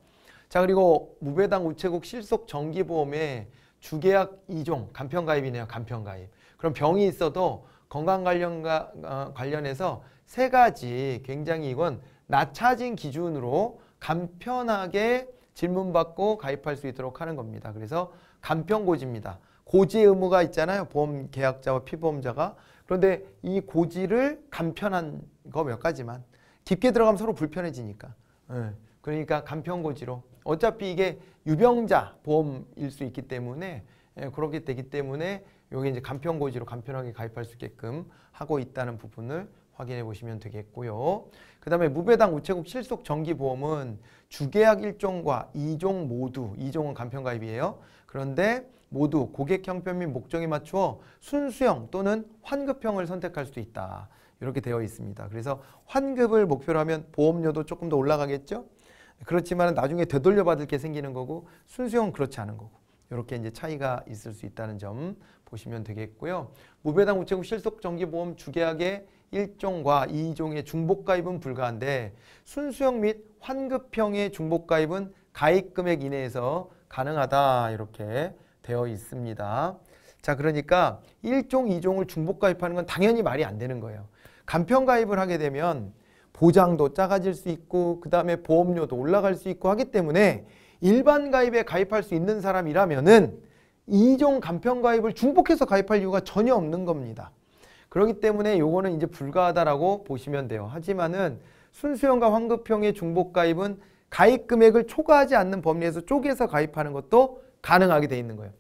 A: 자 그리고 무배당 우체국 실속 정기보험의 주계약 2종 간편가입이네요. 간편가입. 그럼 병이 있어도 건강 관련과 어, 관련해서 세 가지 굉장히 이건 낮춰진 기준으로 간편하게 질문받고 가입할 수 있도록 하는 겁니다. 그래서 간편고지입니다. 고지의 의무가 있잖아요. 보험 계약자와 피보험자가. 그런데 이 고지를 간편한 거 몇 가지만. 깊게 들어가면 서로 불편해지니까. 예. 그러니까 간편고지로. 어차피 이게 유병자 보험일 수 있기 때문에 예, 그렇게 되기 때문에 여기 이제 간편고지로 간편하게 가입할 수 있게끔 하고 있다는 부분을 확인해 보시면 되겠고요. 그 다음에 무배당 우체국 실속 정기보험은 주계약 1종과 2종 모두, 2종은 간편가입이에요. 그런데 모두 고객 형편 및 목적에 맞추어 순수형 또는 환급형을 선택할 수도 있다. 이렇게 되어 있습니다. 그래서 환급을 목표로 하면 보험료도 조금 더 올라가겠죠? 그렇지만 나중에 되돌려 받을 게 생기는 거고 순수형은 그렇지 않은 거고 이렇게 이제 차이가 있을 수 있다는 점 보시면 되겠고요. 무배당 우체국 실속 정기보험 주계약의 1종과 2종의 중복 가입은 불가한데 순수형 및 환급형의 중복 가입은 가입 금액 이내에서 가능하다 이렇게 되어 있습니다. 자 그러니까 1종, 2종을 중복 가입하는 건 당연히 말이 안 되는 거예요. 간편 가입을 하게 되면 보장도 작아질 수 있고 그 다음에 보험료도 올라갈 수 있고 하기 때문에 일반 가입에 가입할 수 있는 사람이라면은 2종 간편 가입을 중복해서 가입할 이유가 전혀 없는 겁니다. 그렇기 때문에 요거는 이제 불가하다라고 보시면 돼요. 하지만은 순수형과 환급형의 중복 가입은 가입 금액을 초과하지 않는 범위에서 쪼개서 가입하는 것도 가능하게 돼 있는 거예요.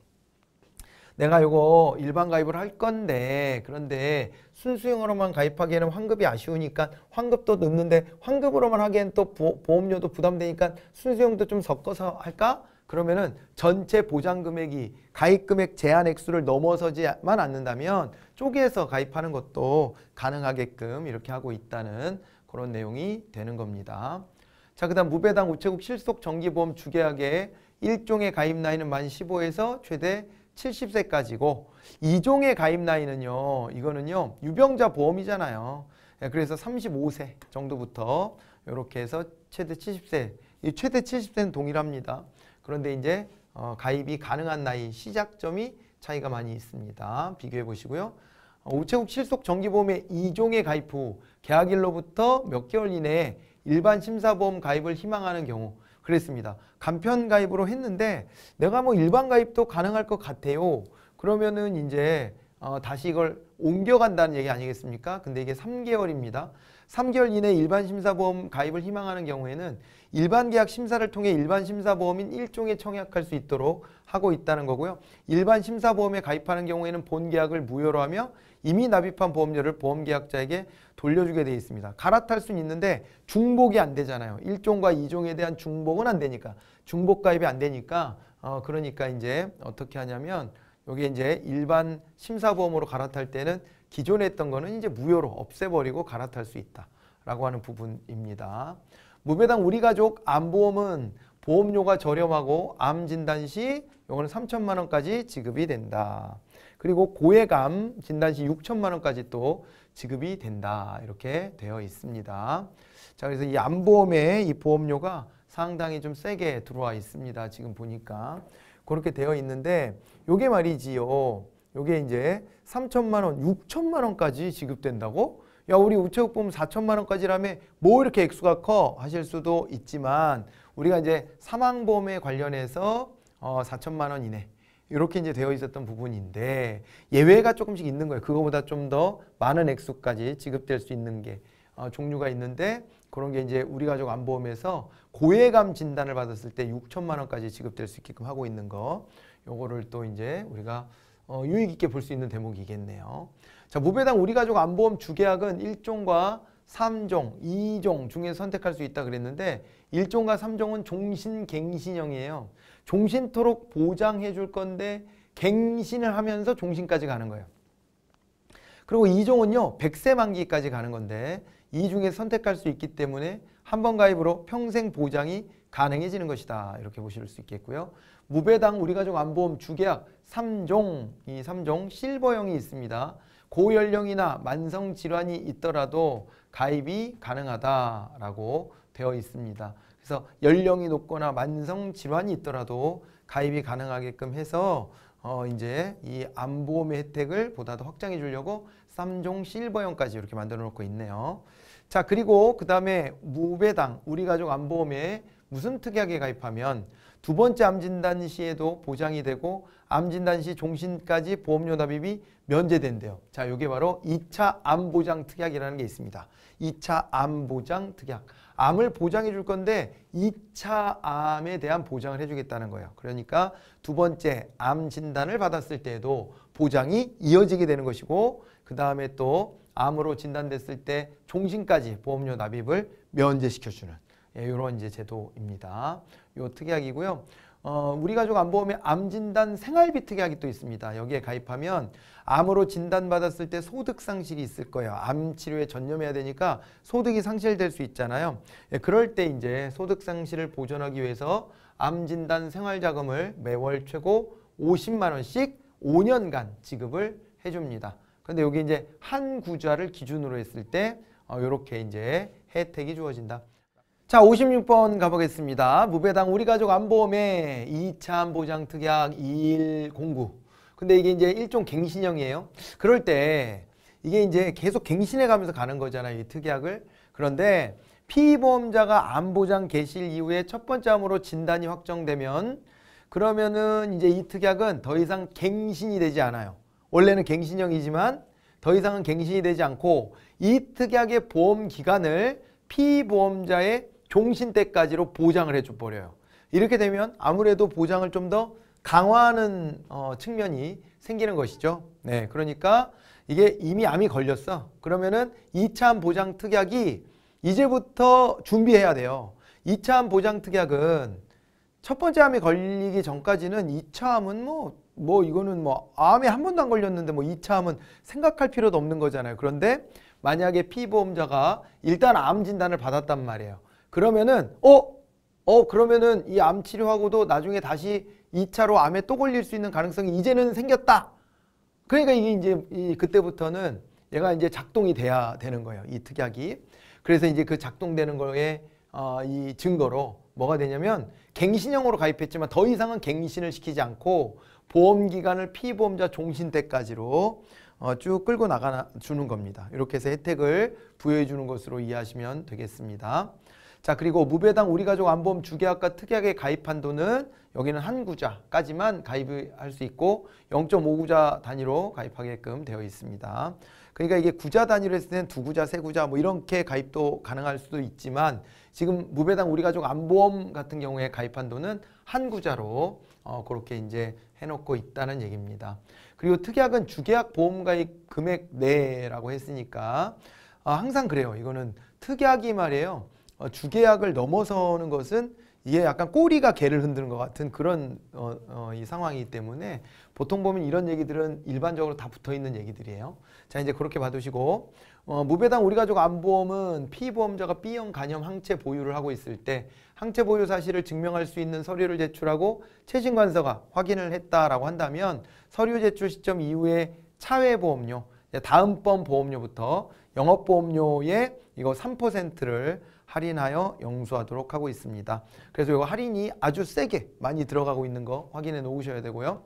A: 내가 이거 일반 가입을 할 건데 그런데 순수형으로만 가입하기에는 환급이 아쉬우니까 환급도 넣는데 환급으로만 하기엔 또 보, 보험료도 부담되니까 순수형도 좀 섞어서 할까? 그러면은 전체 보장 금액이 가입 금액 제한 액수를 넘어서지만 않는다면 쪼개서 가입하는 것도 가능하게끔 이렇게 하고 있다는 그런 내용이 되는 겁니다. 자, 그 다음 무배당 우체국 실속 정기보험 주계약에 1종의 가입 나이는 만 15에서 최대 70세까지고 2종의 가입 나이는요. 이거는요. 유병자 보험이잖아요. 예, 그래서 35세 정도부터 이렇게 해서 최대 70세 이 최대 70세는 동일합니다. 그런데 이제 어, 가입이 가능한 나이 시작점이 차이가 많이 있습니다. 비교해 보시고요. 우체국 실속 정기보험의 2종의 가입 후 계약일로부터 몇 개월 이내에 일반 심사보험 가입을 희망하는 경우 그랬습니다. 간편 가입으로 했는데 내가 뭐 일반 가입도 가능할 것 같아요. 그러면은 이제 어, 다시 이걸 옮겨간다는 얘기 아니겠습니까? 근데 이게 3개월입니다. 3개월 이내 일반 심사보험 가입을 희망하는 경우에는 일반 계약 심사를 통해 일반 심사보험인 1종에 청약할 수 있도록 하고 있다는 거고요. 일반 심사보험에 가입하는 경우에는 본 계약을 무효로 하며 이미 납입한 보험료를 보험계약자에게 돌려주게 돼 있습니다. 갈아탈 수는 있는데 중복이 안 되잖아요. 1종과 2종에 대한 중복은 안 되니까 중복 가입이 안 되니까 어 그러니까 이제 어떻게 하냐면 여기 이제 일반 심사보험으로 갈아탈 때는 기존에 했던 거는 이제 무효로 없애버리고 갈아탈 수 있다라고 하는 부분입니다. 무배당 우리 가족 암보험은 보험료가 저렴하고 암 진단 시 요거는 3천만 원까지 지급이 된다. 그리고 고액암 진단 시 6천만 원까지 또 지급이 된다 이렇게 되어 있습니다. 자 그래서 이 안보험의 이 보험료가 상당히 좀 세게 들어와 있습니다. 지금 보니까 그렇게 되어 있는데 요게 말이지요. 요게 이제 3천만 원, 6천만 원까지 지급된다고? 야 우리 우체국 보험 4천만 원까지라면뭐 이렇게 액수가 커 하실 수도 있지만 우리가 이제 사망보험에 관련해서 어, 4천만 원 이내 이렇게 이제 되어 있었던 부분인데 예외가 조금씩 있는 거예요. 그거보다 좀 더 많은 액수까지 지급될 수 있는 게 어, 종류가 있는데 그런 게 이제 우리 가족 안보험에서 고해감 진단을 받았을 때 6천만 원까지 지급될 수 있게끔 하고 있는 거 요거를 또 이제 우리가 어, 유익 있게 볼 수 있는 대목이겠네요. 자, 무배당 우리 가족 안보험 주계약은 1종과 3종, 2종 중에서 선택할 수 있다 그랬는데 1종과 3종은 종신 갱신형이에요. 종신토록 보장해 줄 건데 갱신을 하면서 종신까지 가는 거예요. 그리고 이종은요 100세 만기까지 가는 건데 이 중에 선택할 수 있기 때문에 한 번 가입으로 평생 보장이 가능해지는 것이다 이렇게 보실 수 있겠고요. 무배당 우리 가족 안보험 주계약 3종 이 3종 실버형이 있습니다. 고연령이나 만성 질환이 있더라도 가입이 가능하다라고 되어 있습니다. 그래서 연령이 높거나 만성 질환이 있더라도 가입이 가능하게끔 해서 어 이제 이암보험의 혜택을 보다 더 확장해 주려고 3종 실버형까지 이렇게 만들어 놓고 있네요. 자 그리고 그 다음에 무배당 우리 가족 암보험에 무슨 특약에 가입하면 두 번째 암진단 시에도 보장이 되고 암진단 시 종신까지 보험료 납입이 면제된대요. 자, 이게 바로 2차 암보장 특약이라는 게 있습니다. 2차 암보장 특약. 암을 보장해 줄 건데 2차 암에 대한 보장을 해주겠다는 거예요. 그러니까 두 번째 암 진단을 받았을 때에도 보장이 이어지게 되는 것이고 그 다음에 또 암으로 진단됐을 때 종신까지 보험료 납입을 면제시켜주는 예, 이런 이제 제도입니다. 요 특약이고요. 어, 우리 가족 암보험의 암진단 생활비 특약이 또 있습니다. 여기에 가입하면 암으로 진단받았을 때 소득 상실이 있을 거예요. 암 치료에 전념해야 되니까 소득이 상실될 수 있잖아요. 예, 그럴 때 이제 소득 상실을 보존하기 위해서 암 진단 생활 자금을 매월 최고 50만 원씩 5년간 지급을 해 줍니다. 근데 여기 이제 한 구좌를 기준으로 했을 때 이렇게 어, 이제 혜택이 주어진다. 자 56번 가보겠습니다. 무배당 우리 가족 안보험의 2차 보장 특약 2109 근데 이게 이제 일종 갱신형이에요. 그럴 때 이게 이제 계속 갱신해 가면서 가는 거잖아요. 이 특약을. 그런데 피보험자가 안보장 개실 이후에 첫 번째 암으로 진단이 확정되면 그러면은 이제 이 특약은 더 이상 갱신이 되지 않아요. 원래는 갱신형이지만 더 이상은 갱신이 되지 않고 이 특약의 보험 기간을 피보험자의 종신 때까지로 보장을 해줘 버려요. 이렇게 되면 아무래도 보장을 좀더 강화하는 어, 측면이 생기는 것이죠. 네, 그러니까 이게 이미 암이 걸렸어. 그러면은 2차 보장 특약이 이제부터 준비해야 돼요. 2차 보장 특약은 첫 번째 암이 걸리기 전까지는 2차 암은 뭐, 뭐 이거는 뭐 암에 한 번도 안 걸렸는데 뭐 2차 암은 생각할 필요도 없는 거잖아요. 그런데 만약에 피보험자가 일단 암 진단을 받았단 말이에요. 그러면은 어? 어 그러면은 이 암 치료하고도 나중에 다시 2차로 암에 또 걸릴 수 있는 가능성이 이제는 생겼다. 그러니까 이게 이제 이 그때부터는 얘가 이제 작동이 돼야 되는 거예요. 이 특약이. 그래서 이제 그 작동되는 거에 어, 이 증거로 뭐가 되냐면 갱신형으로 가입했지만 더 이상은 갱신을 시키지 않고 보험기간을 피보험자 종신 때까지로 어, 쭉 끌고 나가 주는 겁니다. 이렇게 해서 혜택을 부여해 주는 것으로 이해하시면 되겠습니다. 자 그리고 무배당 우리가족 안보험 주계약과 특약에 가입한 돈은 여기는 한구좌까지만 가입할 수 있고 0 5구좌 단위로 가입하게끔 되어 있습니다. 그러니까 이게 구좌 단위로 했을 때는 두구좌세구좌뭐 이렇게 가입도 가능할 수도 있지만 지금 무배당 우리가족 안보험 같은 경우에 가입한 돈은 한구좌로 어, 그렇게 이제 해놓고 있다는 얘기입니다. 그리고 특약은 주계약 보험 가입 금액 내라고 했으니까 아, 항상 그래요. 이거는 특약이 말이에요. 어, 주계약을 넘어서는 것은 이게 약간 꼬리가 개를 흔드는 것 같은 그런 어, 어, 이 상황이기 때문에 보통 보면 이런 얘기들은 일반적으로 다 붙어 있는 얘기들이에요. 자 이제 그렇게 봐두시고 어, 무배당 우리 가족 안보험은 피보험자가 B형 간염 항체 보유를 하고 있을 때 항체 보유 사실을 증명할 수 있는 서류를 제출하고 최신관서가 확인을 했다라고 한다면 서류 제출 시점 이후에 차외보험료 다음번 보험료부터 영업보험료의 이거 3%를 할인하여 영수하도록 하고 있습니다. 그래서 이거 할인이 아주 세게 많이 들어가고 있는 거 확인해 놓으셔야 되고요.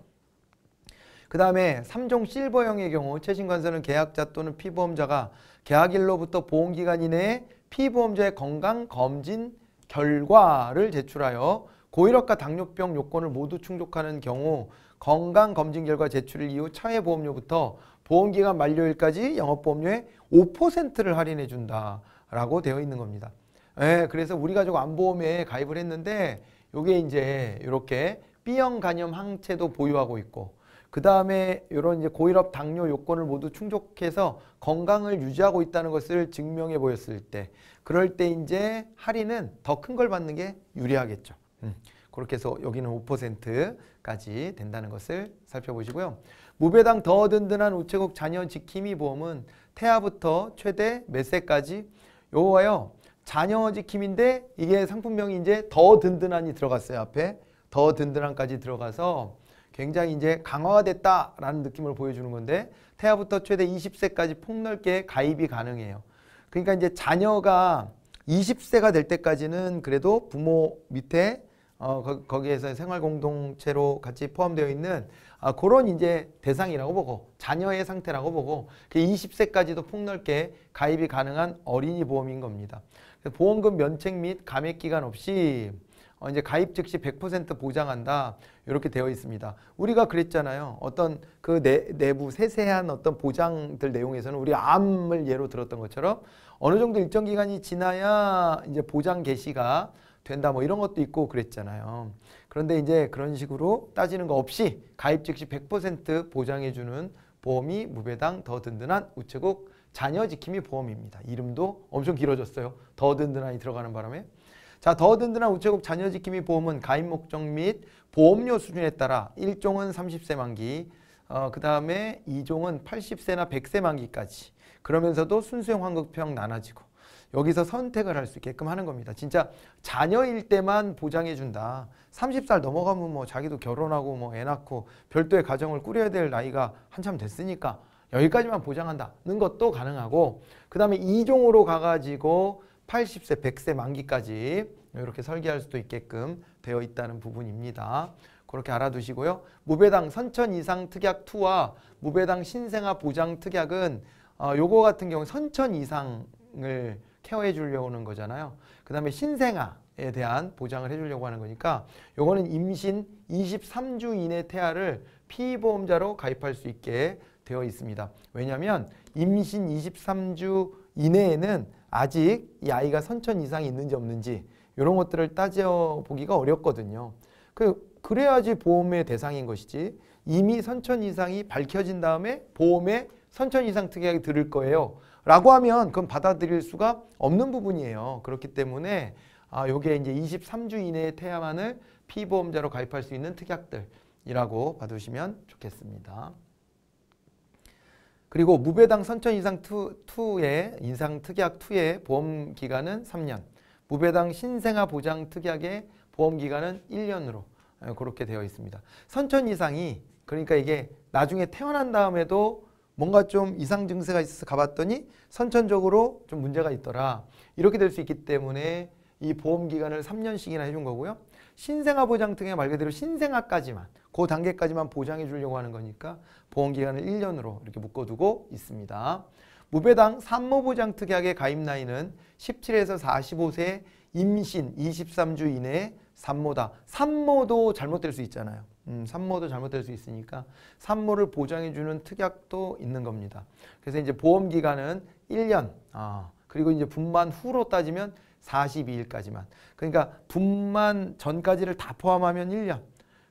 A: 그 다음에 3종 실버형의 경우 최신관서는 계약자 또는 피보험자가 계약일로부터 보험기간 이내에 피보험자의 건강검진 결과를 제출하여 고혈압과 당뇨병 요건을 모두 충족하는 경우 건강검진 결과 제출일 이후 차해보험료부터 보험기간 만료일까지 영업보험료의 5%를 할인해준다라고 되어 있는 겁니다. 예, 그래서 우리 가족 안보험에 가입을 했는데 요게 이제 이렇게 B형 간염 항체도 보유하고 있고 그 다음에 이런 이제 고혈압 당뇨 요건을 모두 충족해서 건강을 유지하고 있다는 것을 증명해 보였을 때 그럴 때 이제 할인은 더 큰 걸 받는 게 유리하겠죠. 음, 그렇게 해서 여기는 5%까지 된다는 것을 살펴보시고요. 무배당 더 든든한 우체국 자녀 지킴이 보험은 태아부터 최대 몇 세까지 요거가요. 자녀 지킴인데 이게 상품명이 이제 더 든든한이 들어갔어요 앞에 더 든든한까지 들어가서 굉장히 이제 강화가 됐다라는 느낌을 보여주는 건데 태아부터 최대 20세까지 폭넓게 가입이 가능해요. 그러니까 이제 자녀가 20세가 될 때까지는 그래도 부모 밑에 어, 거, 기에서 생활 공동체로 같이 포함되어 있는 아, 그런 이제 대상이라고 보고 자녀의 상태라고 보고 그 20세까지도 폭넓게 가입이 가능한 어린이 보험인 겁니다. 보험금 면책 및 감액 기간 없이 어 이제 가입 즉시 100% 보장한다 이렇게 되어 있습니다. 우리가 그랬잖아요. 어떤 그 내, 부 세세한 어떤 보장들 내용에서는 우리 암을 예로 들었던 것처럼 어느 정도 일정 기간이 지나야 이제 보장 개시가 된다 뭐 이런 것도 있고 그랬잖아요. 그런데 이제 그런 식으로 따지는 거 없이 가입 즉시 100% 보장해주는 보험이 무배당 더 든든한 우체국 자녀 지킴이 보험입니다. 이름도 엄청 길어졌어요. 더 든든하니 들어가는 바람에. 자, 더 든든한 우체국 자녀 지킴이 보험은 가입 목적 및 보험료 수준에 따라 1종은 30세 만기, 어, 그 다음에 2종은 80세나 100세 만기까지 그러면서도 순수형 환급형 나눠지고 여기서 선택을 할 수 있게끔 하는 겁니다. 진짜 자녀일 때만 보장해 준다. 30살 넘어가면 뭐 자기도 결혼하고 뭐 애 낳고 별도의 가정을 꾸려야 될 나이가 한참 됐으니까 여기까지만 보장한다는 것도 가능하고 그 다음에 2종으로 가가지고 80세, 100세 만기까지 이렇게 설계할 수도 있게끔 되어 있다는 부분입니다. 그렇게 알아두시고요. 무배당 선천 이상 특약 2와 무배당 신생아 보장 특약은 어, 요거 같은 경우 선천 이상을 케어해 주려고 하는 거잖아요. 그 다음에 신생아에 대한 보장을 해주려고 하는 거니까 요거는 임신 23주 이내 태아를 피보험자로 가입할 수 있게 되어 있습니다. 왜냐하면 임신 23주 이내에는 아직 이 아이가 선천 이상이 있는지 없는지 이런 것들을 따져보기가 어렵거든요. 그, 그래야지 보험의 대상인 것이지 이미 선천 이상이 밝혀진 다음에 보험에 선천 이상 특약이 들을 거예요. 라고 하면 그건 받아들일 수가 없는 부분이에요. 그렇기 때문에 아, 요게 이제 23주 이내에 태아만을 피보험자로 가입할 수 있는 특약들이라고 봐두시면 좋겠습니다. 그리고 무배당 선천 인상 2의 인상 특약 2의 보험 기간은 3년, 무배당 신생아 보장 특약의 보험 기간은 1년으로 그렇게 되어 있습니다. 선천 이상이 그러니까 이게 나중에 태어난 다음에도 뭔가 좀 이상 증세가 있어서 가봤더니 선천적으로 좀 문제가 있더라. 이렇게 될 수 있기 때문에 이 보험 기간을 3년씩이나 해준 거고요. 신생아 보장 특약 말 그대로 신생아까지만 그 단계까지만 보장해 주려고 하는 거니까 보험기간을 1년으로 이렇게 묶어두고 있습니다. 무배당 산모보장 특약의 가입 나이는 17에서 45세 임신 23주 이내 산모다. 산모도 잘못될 수 있잖아요. 음, 산모도 잘못될 수 있으니까 산모를 보장해주는 특약도 있는 겁니다. 그래서 이제 보험기간은 1년 아, 그리고 이제 분만 후로 따지면 42일까지만 그러니까 분만 전까지를 다 포함하면 1년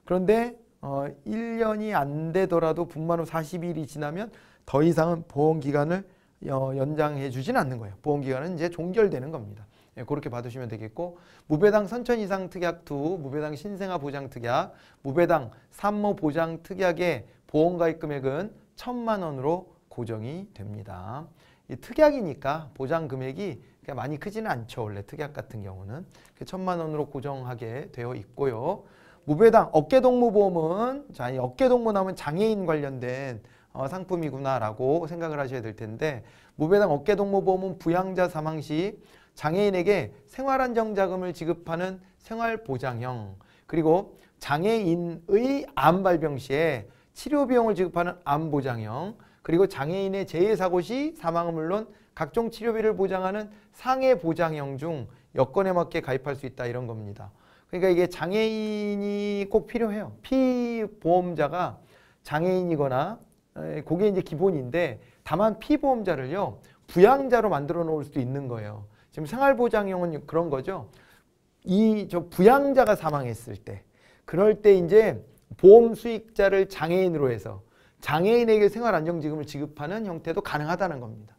A: 그런데 어, 1년이 안 되더라도 분만 후 40일이 지나면 더 이상은 보험 기간을 어, 연장해 주진 않는 거예요. 보험 기간은 이제 종결되는 겁니다. 예, 그렇게 받으시면 되겠고 무배당 선천 이상 특약 2, 무배당 신생아 보장 특약, 무배당 산모 보장 특약의 보험 가입 금액은 천만 원으로 고정이 됩니다. 이 특약이니까 보장 금액이 그러니까 많이 크지는 않죠. 원래 특약 같은 경우는 그 천만 원으로 고정하게 되어 있고요. 무배당 어깨동무보험은 자, 이 어깨동무나면 오 장애인 관련된 어, 상품이구나라고 생각을 하셔야 될 텐데 무배당 어깨동무보험은 부양자 사망 시 장애인에게 생활안정자금을 지급하는 생활보장형 그리고 장애인의 암 발병 시에 치료 비용을 지급하는 암 보장형 그리고 장애인의 재해 사고 시 사망은 물론 각종 치료비를 보장하는 상해 보장형 중 여건에 맞게 가입할 수 있다 이런 겁니다. 그러니까 이게 장애인이 꼭 필요해요. 피보험자가 장애인이거나 그게 이제 기본인데 다만 피보험자를요. 부양자로 만들어 놓을 수도 있는 거예요. 지금 생활보장형은 그런 거죠. 이 저 부양자가 사망했을 때 그럴 때 이제 보험 수익자를 장애인으로 해서 장애인에게 생활안정지금을 지급하는 형태도 가능하다는 겁니다.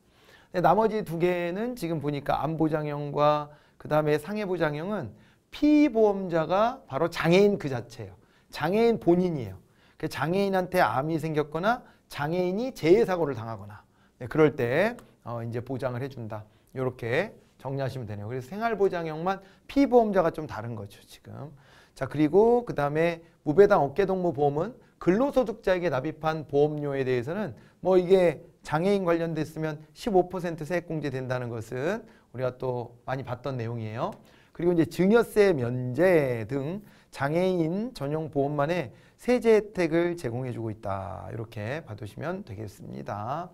A: 나머지 두 개는 지금 보니까 안보장형과 그 다음에 상해보장형은 피보험자가 바로 장애인 그 자체예요. 장애인 본인이에요. 그 장애인한테 암이 생겼거나 장애인이 재해 사고를 당하거나 네, 그럴 때 어, 이제 보장을 해준다. 이렇게 정리하시면 되네요. 그래서 생활보장형만 피보험자가 좀 다른 거죠 지금. 자 그리고 그 다음에 무배당 어깨동무 보험은 근로소득자에게 납입한 보험료에 대해서는 뭐 이게 장애인 관련됐으면 15% 세액공제 된다는 것은 우리가 또 많이 봤던 내용이에요. 그리고 이제 증여세 면제 등 장애인 전용 보험만의 세제 혜택을 제공해주고 있다. 이렇게 봐두시면 되겠습니다.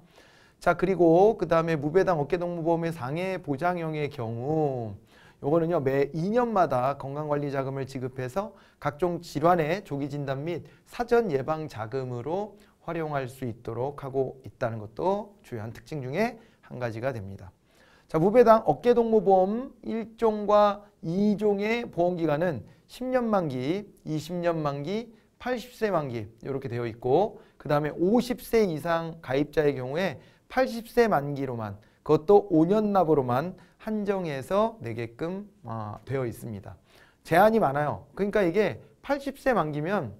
A: 자 그리고 그 다음에 무배당 어깨동무보험의 상해 보장형의 경우 요거는요 매 2년마다 건강관리자금을 지급해서 각종 질환의 조기 진단 및 사전 예방 자금으로 활용할 수 있도록 하고 있다는 것도 주요한 특징 중에 한 가지가 됩니다. 자, 무배당 어깨동무보험 1종과 2종의 보험기간은 10년 만기, 20년 만기, 80세 만기 이렇게 되어 있고 그 다음에 50세 이상 가입자의 경우에 80세 만기로만 그것도 5년 납으로만 한정해서 내게끔 어, 되어 있습니다. 제한이 많아요. 그러니까 이게 80세 만기면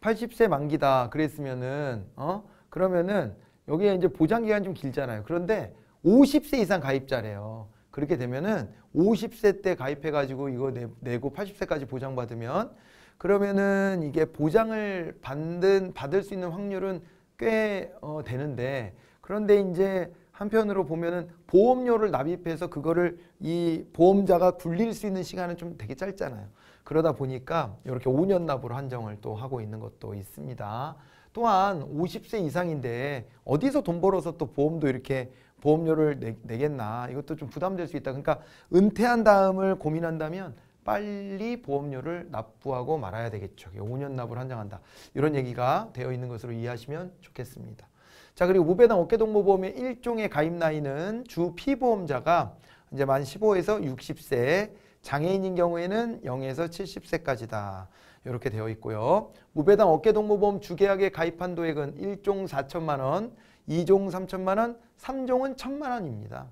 A: 80세 만기다 그랬으면은 어 그러면은 여기에 이제 보장 기간 이좀 길잖아요. 그런데 50세 이상 가입자래요. 그렇게 되면은 50세 때 가입해가지고 이거 내, 고 80세까지 보장받으면 그러면은 이게 보장을 받는 받을 수 있는 확률은 꽤 어, 되는데 그런데 이제 한편으로 보면은 보험료를 납입해서 그거를 이 보험자가 굴릴 수 있는 시간은 좀 되게 짧잖아요. 그러다 보니까 이렇게 5년 납으로 한정을 또 하고 있는 것도 있습니다. 또한 50세 이상인데 어디서 돈 벌어서 또 보험도 이렇게 보험료를 내, 내겠나 이것도 좀 부담될 수 있다. 그러니까 은퇴한 다음을 고민한다면 빨리 보험료를 납부하고 말아야 되겠죠. 5년 납을 한정한다. 이런 얘기가 되어 있는 것으로 이해하시면 좋겠습니다. 자 그리고 무배당 어깨동무보험의 일종의 가입 나이는 주 피보험자가 이제 만 15에서 60세 장애인인 경우에는 0에서 70세까지다. 이렇게 되어 있고요. 무배당 어깨동무보험 주계약에 가입한 도액은 1종 4천만 원, 2종 3천만 원, 3종은 1천만 원입니다.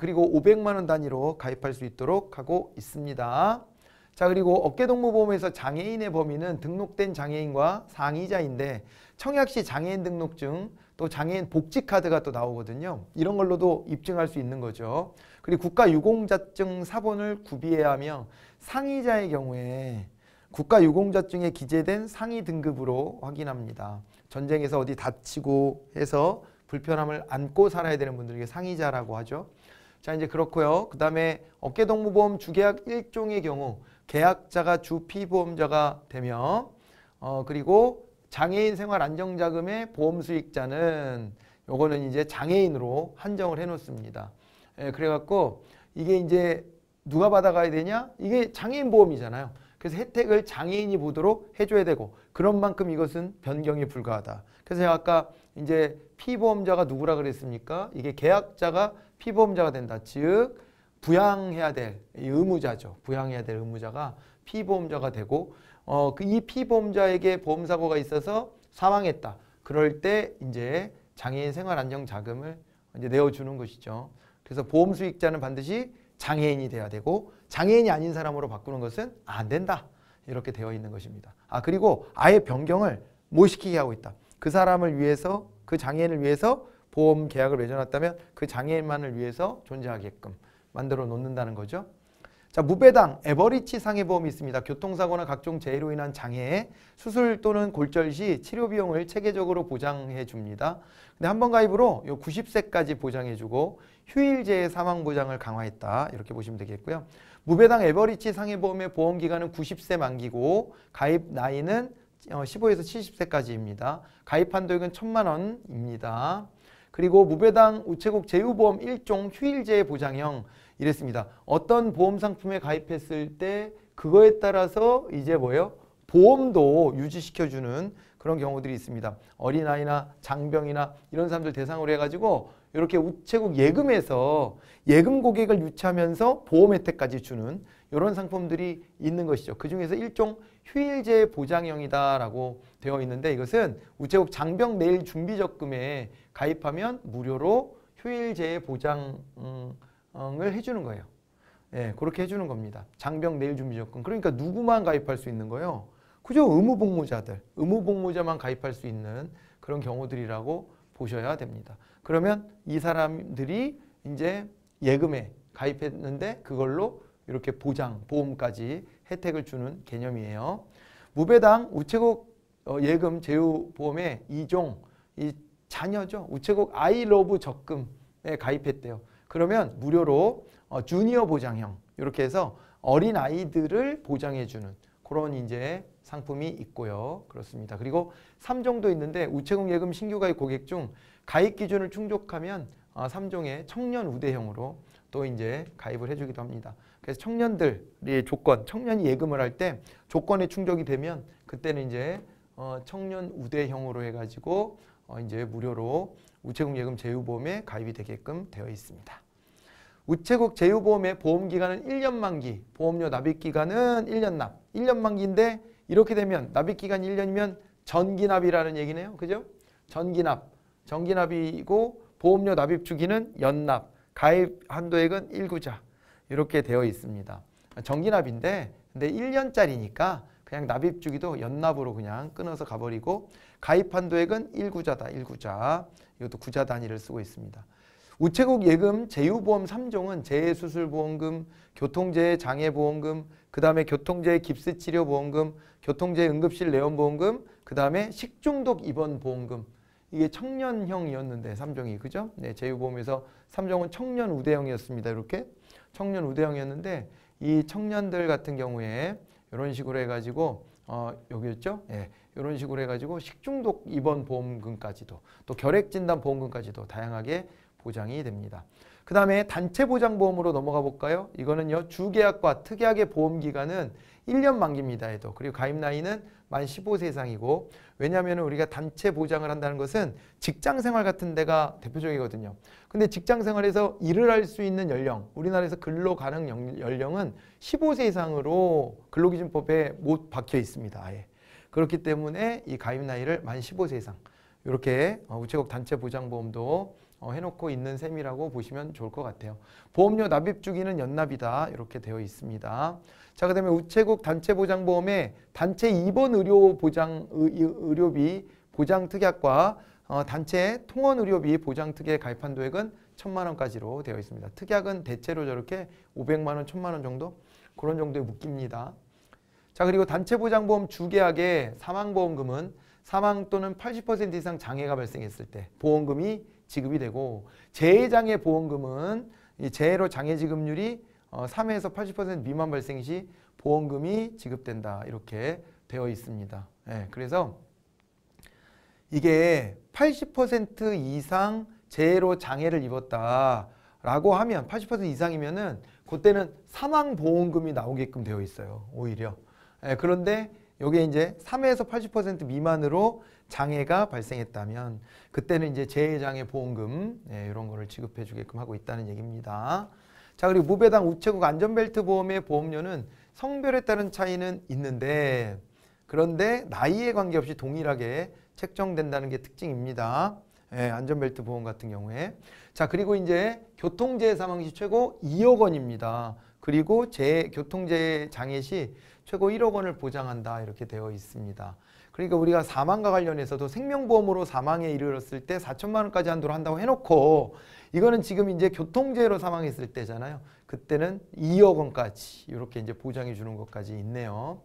A: 그리고 500만 원 단위로 가입할 수 있도록 하고 있습니다. 자 그리고 어깨동무보험에서 장애인의 범위는 등록된 장애인과 상의자인데 청약시 장애인 등록증 또 장애인 복지카드가 또 나오거든요. 이런 걸로도 입증할 수 있는 거죠. 그리고 국가유공자증 사본을 구비해야 하며 상의자의 경우에 국가유공자증에 기재된 상위 등급으로 확인합니다. 전쟁에서 어디 다치고 해서 불편함을 안고 살아야 되는 분들에게 상의자라고 하죠. 자 이제 그렇고요. 그 다음에 어깨동무보험 주계약 1종의 경우 계약자가 주 피보험자가 되며 어 그리고 장애인 생활 안정자금의 보험 수익자는 요거는 이제 장애인으로 한정을 해놓습니다. 예, 그래갖고 이게 이제 누가 받아가야 되냐? 이게 장애인 보험이잖아요. 그래서 혜택을 장애인이 보도록 해줘야 되고 그런 만큼 이것은 변경이 불가하다. 그래서 제가 아까 이제 피보험자가 누구라 그랬습니까? 이게 계약자가 피보험자가 된다. 즉 부양해야 될 의무자죠. 부양해야 될 의무자가 피보험자가 되고 어, 그 이 피보험자에게 보험사고가 있어서 사망했다. 그럴 때 이제 장애인 생활안정자금을 이제 내어주는 것이죠. 그래서 보험 수익자는 반드시 장애인이 돼야 되고 장애인이 아닌 사람으로 바꾸는 것은 안 된다. 이렇게 되어 있는 것입니다. 아 그리고 아예 변경을 못 시키게 하고 있다. 그 사람을 위해서 그 장애인을 위해서 보험 계약을 맺어놨다면 그 장애인만을 위해서 존재하게끔 만들어 놓는다는 거죠. 자 무배당 에버리치 상해보험이 있습니다. 교통사고나 각종 재해로 인한 장애, 수술 또는 골절 시 치료 비용을 체계적으로 보장해 줍니다. 근데 한 번 가입으로 요 90세까지 보장해 주고 휴일제의 사망 보장을 강화했다. 이렇게 보시면 되겠고요. 무배당 에버리치 상해보험의 보험 기간은 90세 만기고 가입 나이는 15에서 어, 70세까지입니다. 가입 한도액은 1천만 원입니다. 그리고 무배당 우체국 제휴보험 1종 휴일제 보장형 이랬습니다. 어떤 보험 상품에 가입했을 때 그거에 따라서 이제 뭐예요? 보험도 유지시켜주는 그런 경우들이 있습니다. 어린아이나 장병이나 이런 사람들 대상으로 해가지고 이렇게 우체국 예금에서 예금 고객을 유치하면서 보험 혜택까지 주는 이런 상품들이 있는 것이죠. 그중에서 일종 휴일제 보장형이다라고 되어 있는데 이것은 우체국 장병 내일 준비적금에 가입하면 무료로 휴일제 보장 음, 을 해주는 거예요. 예, 그렇게 해주는 겁니다. 장병 내일 준비 조건. 그러니까 누구만 가입할 수 있는 거예요? 그죠? 의무 복무자들. 의무 복무자만 가입할 수 있는 그런 경우들이라고 보셔야 됩니다. 그러면 이 사람들이 이제 예금에 가입했는데 그걸로 이렇게 보장, 보험까지 혜택을 주는 개념이에요. 무배당 우체국 어, 예금 제휴보험의 2종, 이 자녀죠. 우체국 아이러브 적금에 가입했대요. 그러면 무료로 어, 주니어 보장형 이렇게 해서 어린 아이들을 보장해주는 그런 이제 상품이 있고요. 그렇습니다. 그리고 3종도 있는데 우체국 예금 신규 가입 고객 중 가입 기준을 충족하면 어, 3종의 청년 우대형으로 또 이제 가입을 해주기도 합니다. 그래서 청년들의 조건, 청년이 예금을 할 때 조건에 충족이 되면 그때는 이제 어, 청년 우대형으로 해가지고 어, 이제 무료로 우체국 예금 제휴보험에 가입이 되게끔 되어 있습니다. 우체국 제휴보험의 보험기간은 1년 만기, 보험료 납입기간은 1년 납. 1년 만기인데 이렇게 되면 납입기간 1년이면 전기납이라는 얘기네요. 그죠? 전기납, 전기납이고 보험료 납입 주기는 연납, 가입 한도액은 1구자 이렇게 되어 있습니다. 전기납인데 근데 1년짜리니까 그냥 납입 주기도 연납으로 그냥 끊어서 가버리고 가입 한도액은 1구자다. 1구자. 이것도 구자 단위를 쓰고 있습니다. 우체국 예금, 제휴보험 3종은 재해수술보험금, 교통재해 장해보험금, 그 다음에 교통재해 깁스치료보험금, 교통재해 응급실 내원보험금, 그 다음에 식중독 입원보험금. 이게 청년형이었는데 3종이 그죠? 네, 제휴보험에서 3종은 청년 우대형이었습니다. 이렇게 청년 우대형이었는데 이 청년들 같은 경우에 이런 식으로 해가지고 어, 여기였죠? 예, 이런 식으로 해가지고 식중독 입원 보험금까지도 또 결핵진단 보험금까지도 다양하게 보장이 됩니다. 그 다음에 단체 보장 보험으로 넘어가 볼까요? 이거는요. 주계약과 특약의 보험기간은 1년 만기입니다. 해도 그리고 가입 나이는 만 15세 이상이고 왜냐하면 우리가 단체 보장을 한다는 것은 직장생활 같은 데가 대표적이거든요. 근데 직장생활에서 일을 할 수 있는 연령 우리나라에서 근로 가능 연령은 15세 이상으로 근로기준법에 못 박혀 있습니다. 아예. 그렇기 때문에 이 가입 나이를 만 15세 이상 이렇게 어, 우체국 단체 보장보험도 어, 해놓고 있는 셈이라고 보시면 좋을 것 같아요. 보험료 납입 주기는 연납이다 이렇게 되어 있습니다. 자 그다음에 우체국 단체 보장보험에 단체 입원 의료 보장 의료비 보장 특약과 어, 단체 통원 의료비 보장 특약 가입한 도액은 천만 원까지로 되어 있습니다. 특약은 대체로 저렇게 오백만 원, 천만 원 정도 그런 정도에 묶입니다. 자 그리고 단체보장보험 주계약의 사망보험금은 사망 또는 80% 이상 장애가 발생했을 때 보험금이 지급이 되고 재해장애 보험금은 이 재해로 장애지급률이 3에서 어, 80% 미만 발생 시 보험금이 지급된다 이렇게 되어 있습니다. 예, 그래서 이게 80% 이상 재해로 장애를 입었다라고 하면 80% 이상이면은 그때는 사망보험금이 나오게끔 되어 있어요. 오히려. 예, 그런데 여게에 이제 3에서80% 미만으로 장애가 발생했다면 그때는 이제 재해장애 보험금 예, 이런 거를 지급해 주게끔 하고 있다는 얘기입니다. 자 그리고 무배당 우체국 안전벨트 보험의 보험료는 성별에 따른 차이는 있는데 그런데 나이에 관계없이 동일하게 책정된다는 게 특징입니다. 예, 안전벨트 보험 같은 경우에 자 그리고 이제 교통재해 사망 시 최고 2억 원입니다. 그리고 재 교통재해 장애 시 최고 1억 원을 보장한다 이렇게 되어 있습니다. 그러니까 우리가 사망과 관련해서도 생명보험으로 사망에 이르렀을 때 4천만 원까지 한도로 한다고 해놓고 이거는 지금 이제 교통재해로 사망했을 때잖아요. 그때는 2억 원까지 이렇게 이제 보장해 주는 것까지 있네요.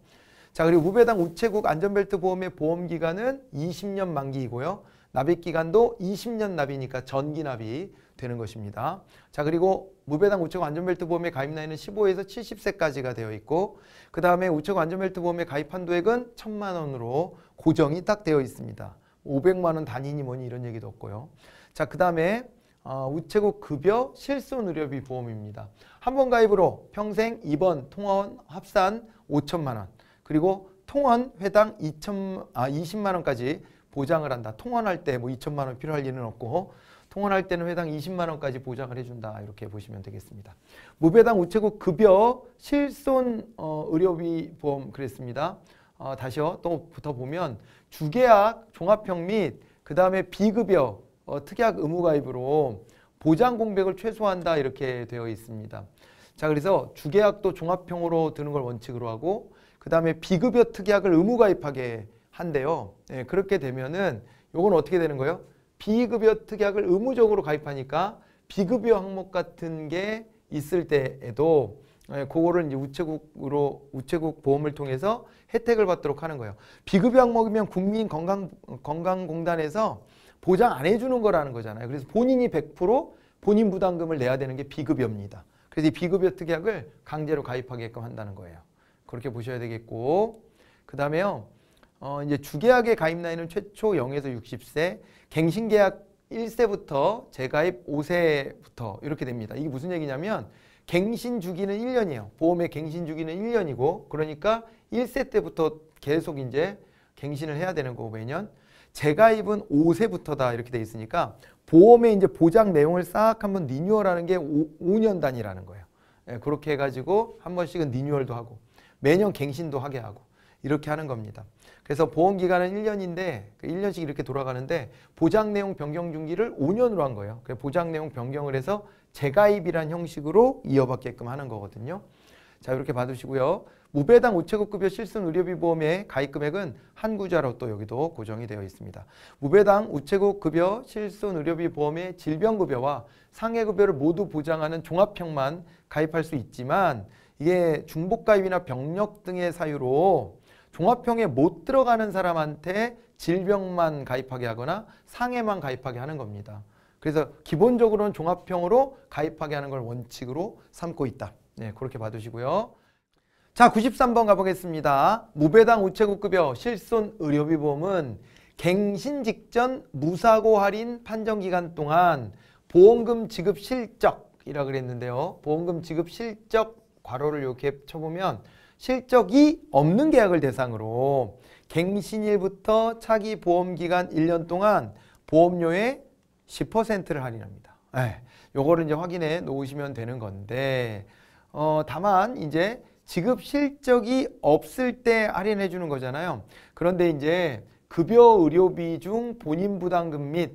A: 자 그리고 무배당 우체국 안전벨트 보험의 보험기간은 20년 만기이고요. 납입기간도 20년 납이니까 전기납이 되는 것입니다. 자 그리고 무배당 우측 안전벨트 보험에 가입 나이는 15에서 70세까지가 되어 있고 그 다음에 우측 안전벨트 보험에 가입한 도액은 천만 원으로 고정이 딱 되어 있습니다. 500만 원 단위니 뭐니 이런 얘기도 없고요. 자 그 다음에 어, 우체국 급여 실손의료비 보험입니다. 한 번 가입으로 평생 입원, 통원 합산 5천만 원 그리고 통원 회당 2천, 아, 20만 원까지 보장을 한다. 통원할 때 뭐 2천만 원 필요할 일은 없고 통원할 때는 회당 20만 원까지 보장을 해준다 이렇게 보시면 되겠습니다. 무배당 우체국 급여 실손 어, 의료비 보험 그랬습니다. 어, 다시요 또 붙어 보면 주계약 종합형 및 그 다음에 비급여 어, 특약 의무가입으로 보장 공백을 최소화한다 이렇게 되어 있습니다. 자 그래서 주계약도 종합형으로 드는 걸 원칙으로 하고 그 다음에 비급여 특약을 의무가입하게 한대요. 네, 그렇게 되면은 요건 어떻게 되는 거예요? 비급여 특약을 의무적으로 가입하니까 비급여 항목 같은 게 있을 때에도 예, 그거를 이제 우체국으로 우체국 보험을 통해서 혜택을 받도록 하는 거예요. 비급여 항목이면 국민 건강 건강공단에서 보장 안 해주는 거라는 거잖아요. 그래서 본인이 100% 본인 부담금을 내야 되는 게 비급여입니다. 그래서 이 비급여 특약을 강제로 가입하게끔 한다는 거예요. 그렇게 보셔야 되겠고 그 다음에요. 어, 이제 주계약의 가입 나이는 최초 0에서 60세, 갱신계약 1세부터 재가입 5세부터 이렇게 됩니다. 이게 무슨 얘기냐면 갱신 주기는 1년이에요. 보험의 갱신 주기는 1년이고 그러니까 1세 때부터 계속 이제 갱신을 해야 되는 거고 매년 재가입은 5세부터다 이렇게 돼 있으니까 보험의 이제 보장 내용을 싹 한번 리뉴얼하는 게 5, 년 단위라는 거예요. 예, 그렇게 해가지고 한 번씩은 리뉴얼도 하고 매년 갱신도 하게 하고 이렇게 하는 겁니다. 그래서 보험 기간은 1년인데 1년씩 그 이렇게 돌아가는데 보장 내용 변경 중기를 5년으로 한 거예요. 그 보장 내용 변경을 해서 재가입이란 형식으로 이어받게끔 하는 거거든요. 자 이렇게 봐으시고요 무배당 우체국급여 실손 의료비보험의 가입금액은 한구좌로또 여기도 고정이 되어 있습니다. 무배당 우체국급여 실손 의료비보험의 질병급여와 상해급여를 모두 보장하는 종합형만 가입할 수 있지만 이게 중복가입이나 병력 등의 사유로 종합형에 못 들어가는 사람한테 질병만 가입하게 하거나 상해만 가입하게 하는 겁니다. 그래서 기본적으로는 종합형으로 가입하게 하는 걸 원칙으로 삼고 있다. 네, 그렇게 봐두시고요. 자, 93번 가보겠습니다. 무배당 우체국급여 실손 의료비 보험은 갱신 직전 무사고 할인 판정 기간 동안 보험금 지급 실적이라고 그랬는데요. 보험금 지급 실적 괄호를 이렇게 쳐보면 실적이 없는 계약을 대상으로 갱신일부터 차기 보험기간 1년 동안 보험료의 10%를 할인합니다. 예, 요거를 이제 확인해 놓으시면 되는 건데 어, 다만 이제 지급 실적이 없을 때 할인해 주는 거잖아요. 그런데 이제 급여 의료비 중 본인 부담금 및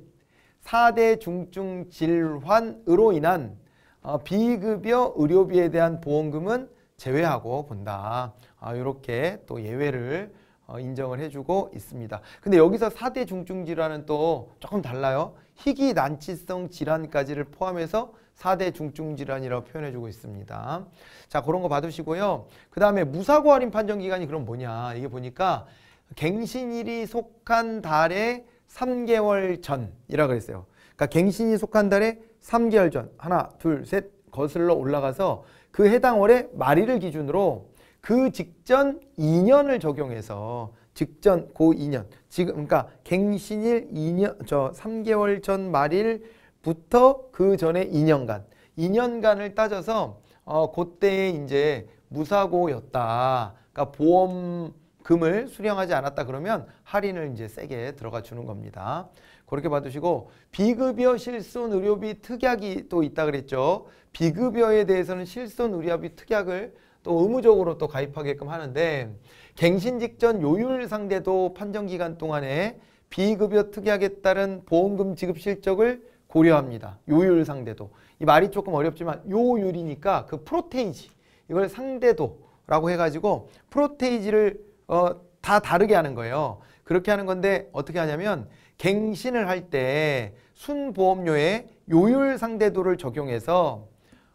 A: 4대 중증 질환으로 인한 어, 비급여 의료비에 대한 보험금은 제외하고 본다. 아, 이렇게 또 예외를 어, 인정을 해주고 있습니다. 근데 여기서 4대 중증 질환은 또 조금 달라요. 희귀 난치성 질환까지를 포함해서 4대 중증 질환이라고 표현해주고 있습니다. 자 그런 거 받으시고요. 그 다음에 무사고 할인 판정 기간이 그럼 뭐냐 이게 보니까 갱신일이 속한 달에 3개월 전이라 고 그랬어요. 그러니까 갱신이 속한 달에 3개월 전 하나 둘 셋 거슬러 올라가서 그 해당 월의 말일을 기준으로 그 직전 2년을 적용해서 직전 고 2년 지금 그러니까 갱신일 2년 저 3개월 전 말일부터 그 전에 2년간 2년간을 따져서 어 그때에 이제 무사고였다. 그러니까 보험금을 수령하지 않았다 그러면 할인을 이제 세게 들어가 주는 겁니다. 그렇게 봐두시고 비급여 실손 의료비 특약이 또 있다 그랬죠. 비급여에 대해서는 실손 의료비 특약을 또 의무적으로 또 가입하게끔 하는데 갱신 직전 요율 상대도 판정 기간 동안에 비급여 특약에 따른 보험금 지급 실적을 고려합니다. 요율 상대도. 이 말이 조금 어렵지만 요율이니까 그 프로테이지 이걸 상대도라고 해가지고 프로테이지를 어, 다 다르게 하는 거예요. 그렇게 하는 건데 어떻게 하냐면 갱신을 할 때 순보험료의 요율 상대도를 적용해서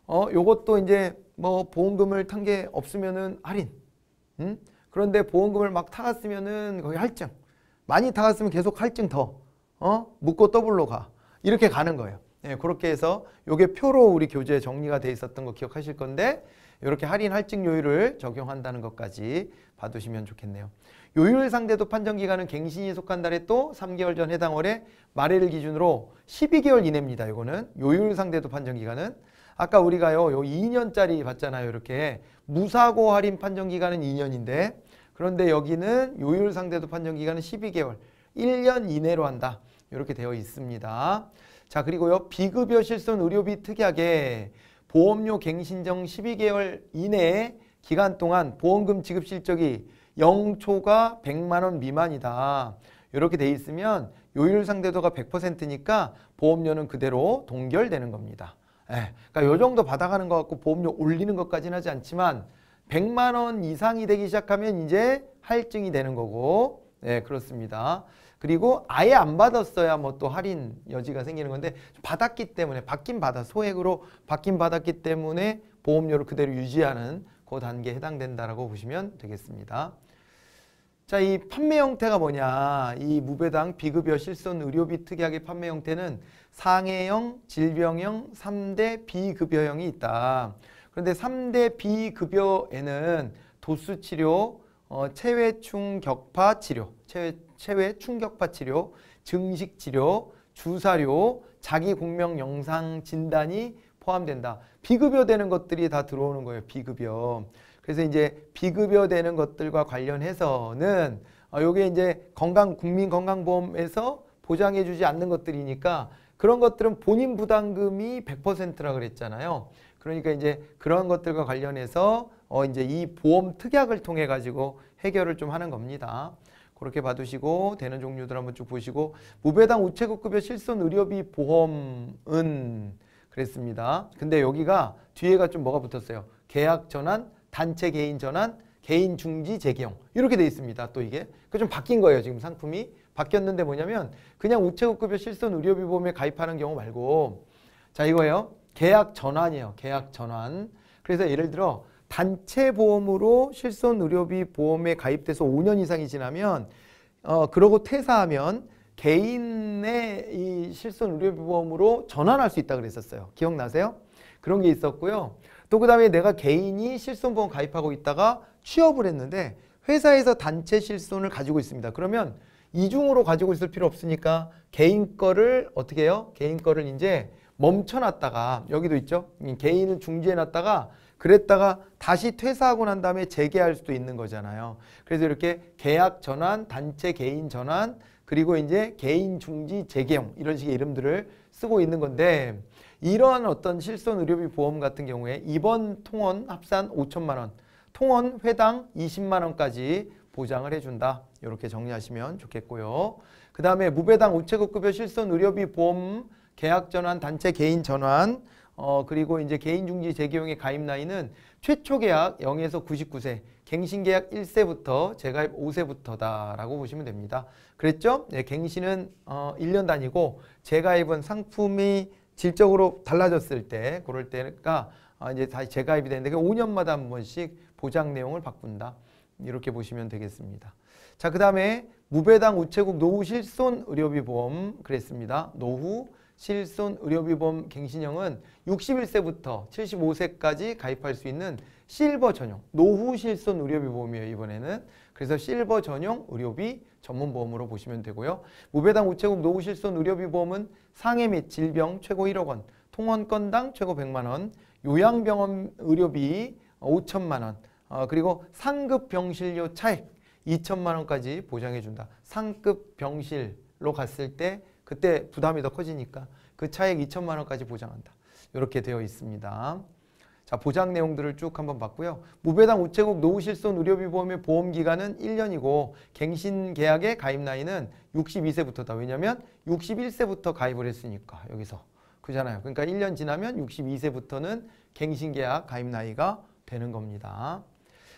A: 어 요것도 이제 뭐 보험금을 탄 게 없으면은 할인. 음? 그런데 보험금을 막 타갔으면은 거기 할증. 많이 타갔으면 계속 할증 더. 어? 묻고 더블로 가. 이렇게 가는 거예요. 예, 그렇게 해서 요게 표로 우리 교재에 정리가 돼 있었던 거 기억하실 건데 이렇게 할인 할증 요율을 적용한다는 것까지 봐두시면 좋겠네요. 요율 상대도 판정 기간은 갱신이 속한 달에 또 3개월 전 해당 월에말일을 기준으로 12개월 이내입니다. 이거는 요율 상대도 판정 기간은 아까 우리가요 요 2년짜리 봤잖아요. 이렇게 무사고 할인 판정 기간은 2년인데 그런데 여기는 요율 상대도 판정 기간은 12개월 1년 이내로 한다. 이렇게 되어 있습니다. 자 그리고요 비급여 실손 의료비 특약에 보험료 갱신정 12개월 이내에 기간 동안 보험금 지급 실적이 0초가 100만 원 미만이다. 이렇게 돼 있으면 요율 상대도가 100%니까 보험료는 그대로 동결되는 겁니다. 예, 그러니까 요 정도 받아가는 것 같고 보험료 올리는 것까지는 하지 않지만 100만 원 이상이 되기 시작하면 이제 할증이 되는 거고 예, 그렇습니다. 그리고 아예 안 받았어야 뭐 또 할인 여지가 생기는 건데 받았기 때문에 받긴 받아 소액으로 받긴 받았기 때문에 보험료를 그대로 유지하는 그 단계에 해당된다라고 보시면 되겠습니다. 자, 이 판매 형태가 뭐냐? 이 무배당, 비급여, 실손, 의료비 특약의 판매 형태는 상해형, 질병형, 3대 비급여형이 있다. 그런데 3대 비급여에는 도수치료, 어, 체외 충격파 치료, 체외, 체외 충격파 치료, 증식 치료, 주사료, 자기 공명 영상 진단이 포함된다. 비급여 되는 것들이 다 들어오는 거예요. 비급여. 그래서 이제 비급여되는 것들과 관련해서는 어, 요게 이제 건강 국민 건강보험에서 보장해 주지 않는 것들이니까 그런 것들은 본인 부담금이 100%라 그랬잖아요. 그러니까 이제 그런 것들과 관련해서 어 이제 이 보험 특약을 통해 가지고 해결을 좀 하는 겁니다. 그렇게 봐두시고 되는 종류들 한번 쭉 보시고 무배당 우체국급여 실손 의료비 보험은 그랬습니다. 근데 여기가 뒤에가 좀 뭐가 붙었어요. 계약 전환 단체 개인 전환, 개인 중지 재기용 이렇게 돼 있습니다. 또 이게 그좀 그러니까 바뀐 거예요. 지금 상품이 바뀌었는데 뭐냐면 그냥 우체국급여 실손 의료비 보험에 가입하는 경우 말고 자 이거예요. 계약 전환이에요. 계약 전환. 그래서 예를 들어 단체 보험으로 실손 의료비 보험에 가입돼서 5년 이상이 지나면 어 그러고 퇴사하면 개인의 이 실손 의료비 보험으로 전환할 수 있다 그랬었어요. 기억나세요? 그런 게 있었고요. 또그 다음에 내가 개인이 실손보험 가입하고 있다가 취업을 했는데 회사에서 단체 실손을 가지고 있습니다. 그러면 이중으로 가지고 있을 필요 없으니까 개인 거를 어떻게 해요? 개인 거를 이제 멈춰놨다가 여기도 있죠? 개인은 중지해놨다가 그랬다가 다시 퇴사하고 난 다음에 재개할 수도 있는 거잖아요. 그래서 이렇게 계약 전환, 단체 개인 전환, 그리고 이제 개인 중지 재개용 이런 식의 이름들을 쓰고 있는 건데 이러한 어떤 실손 의료비 보험 같은 경우에 이번 통원 합산 5천만 원, 통원 회당 20만 원까지 보장을 해준다. 이렇게 정리하시면 좋겠고요. 그 다음에 무배당 우체국급여 실손 의료비 보험 계약 전환, 단체 개인 전환, 어, 그리고 이제 개인중지 재기용의 가입 나이는 최초 계약 0에서 99세, 갱신 계약 1세부터 재가입 5세부터다라고 보시면 됩니다. 그랬죠? 네, 갱신은 어, 1년 단위고 재가입은 상품이 질적으로 달라졌을 때 그럴 때가 아, 이제 다시 재가입이 되는데 5년마다 한 번씩 보장 내용을 바꾼다. 이렇게 보시면 되겠습니다. 자, 그 다음에 무배당 우체국 노후 실손 의료비 보험 그랬습니다. 노후 실손 의료비 보험 갱신형은 61세부터 75세까지 가입할 수 있는 실버 전용 노후 실손 의료비 보험이에요. 이번에는 그래서 실버 전용 의료비 전문보험으로 보시면 되고요. 무배당 우체국 노후실손 의료비보험은 상해 및 질병 최고 1억 원, 통원건당 최고 100만 원, 요양병원 의료비 5천만 원, 어, 그리고 상급 병실료 차액 2천만 원까지 보장해준다. 상급 병실로 갔을 때 그때 부담이 더 커지니까 그 차액 2천만 원까지 보장한다. 이렇게 되어 있습니다. 자 보장 내용들을 쭉 한번 봤고요. 무배당 우체국 노후실손 의료비보험의 보험기간은 1년이고 갱신계약의 가입 나이는 62세부터다. 왜냐하면 61세부터 가입을 했으니까 여기서 그잖아요. 그러니까 1년 지나면 62세부터는 갱신계약 가입 나이가 되는 겁니다.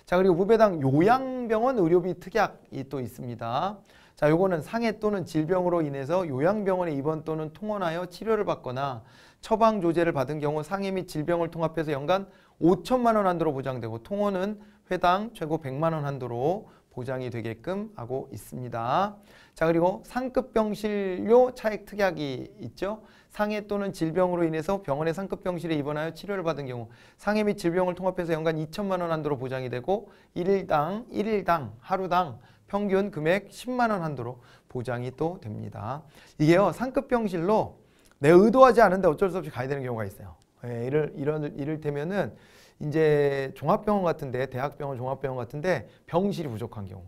A: 자 그리고 무배당 요양병원 의료비 특약이 또 있습니다. 자 요거는 상해 또는 질병으로 인해서 요양병원에 입원 또는 통원하여 치료를 받거나 처방 조제를 받은 경우 상해 및 질병을 통합해서 연간 5천만 원 한도로 보장되고 통원은 회당 최고 100만 원 한도로 보장이 되게끔 하고 있습니다. 자 그리고 상급병실료 차액 특약이 있죠. 상해 또는 질병으로 인해서 병원의 상급병실에 입원하여 치료를 받은 경우 상해 및 질병을 통합해서 연간 2천만 원 한도로 보장이 되고 1일당1일당 하루당 평균 금액 10만 원 한도로 보장이 또 됩니다. 이게요 상급병실로 내 의도하지 않은데 어쩔 수 없이 가야 되는 경우가 있어요. 예, 이를, 이런, 이를테면은 이제 종합병원 같은데 대학병원 종합병원 같은데 병실이 부족한 경우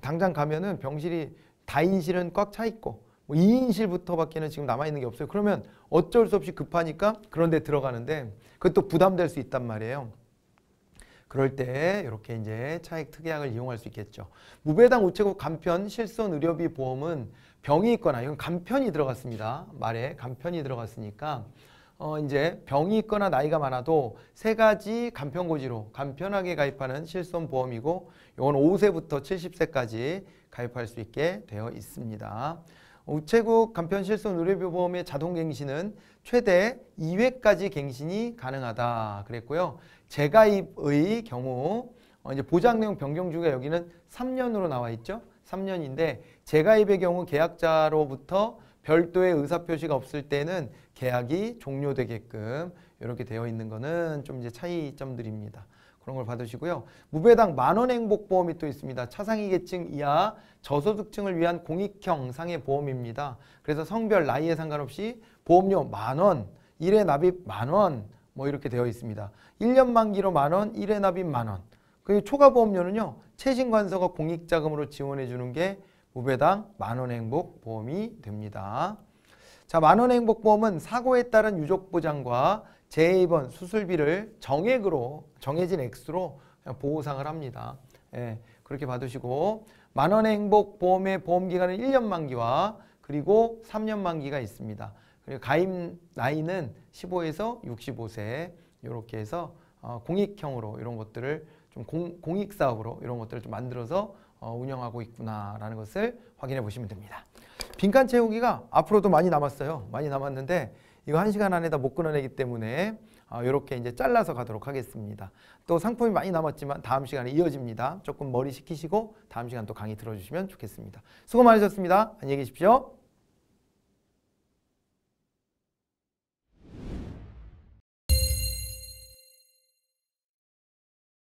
A: 당장 가면은 병실이 다인실은 꽉 차 있고 뭐 2인실부터밖에는 지금 남아있는 게 없어요. 그러면 어쩔 수 없이 급하니까 그런 데 들어가는데 그것도 부담될 수 있단 말이에요. 그럴 때 이렇게 이제 차액 특약을 이용할 수 있겠죠. 무배당 우체국 간편 실손 의료비 보험은 병이 있거나 이건 간편이 들어갔습니다. 말에 간편이 들어갔으니까 어, 이제 병이 있거나 나이가 많아도 세 가지 간편고지로 간편하게 가입하는 실손보험이고 이건 5세부터 70세까지 가입할 수 있게 되어 있습니다. 우체국 간편실손 의료보험의 자동갱신은 최대 2회까지 갱신이 가능하다 그랬고요. 재가입의 경우 어, 이제 보장 내용 변경 중에 여기는 3년으로 나와 있죠. 3년인데 재가입의 경우 계약자로부터 별도의 의사표시가 없을 때는 계약이 종료되게끔 이렇게 되어 있는 거는 좀 이제 차이점들입니다. 그런 걸 받으시고요. 무배당 만원 행복보험이 또 있습니다. 차상위 계층 이하 저소득층을 위한 공익형 상해 보험입니다. 그래서 성별, 나이에 상관없이 보험료 만원, 일회 납입 만원 뭐 이렇게 되어 있습니다. 1년 만기로 만원, 일회 납입 만원. 그리고 초과 보험료는요. 최신관서가 공익자금으로 지원해 주는 게 5배당 만원 행복 보험이 됩니다. 자, 만원 행복 보험은 사고에 따른 유족 보장과 재입원 수술비를 정액으로 정해진 액수로 보호상을 합니다. 예, 그렇게 받으시고 만원 행복 보험의 보험 기간은 1년 만기와 그리고 3년 만기가 있습니다. 그리고 가입 나이는 15에서 65세 이렇게 해서 어, 공익형으로 이런 것들을 좀 공, 공익사업으로 이런 것들을 좀 만들어서 어, 운영하고 있구나라는 것을 확인해 보시면 됩니다. 빈칸 채우기가 앞으로도 많이 남았어요. 많이 남았는데 이거 한 시간 안에 다못 끊어내기 때문에 어, 이렇게 이제 잘라서 가도록 하겠습니다. 또 상품이 많이 남았지만 다음 시간에 이어집니다. 조금 머리 식히시고 다음 시간 또 강의 들어주시면 좋겠습니다. 수고 많으셨습니다. 안녕히 계십시오.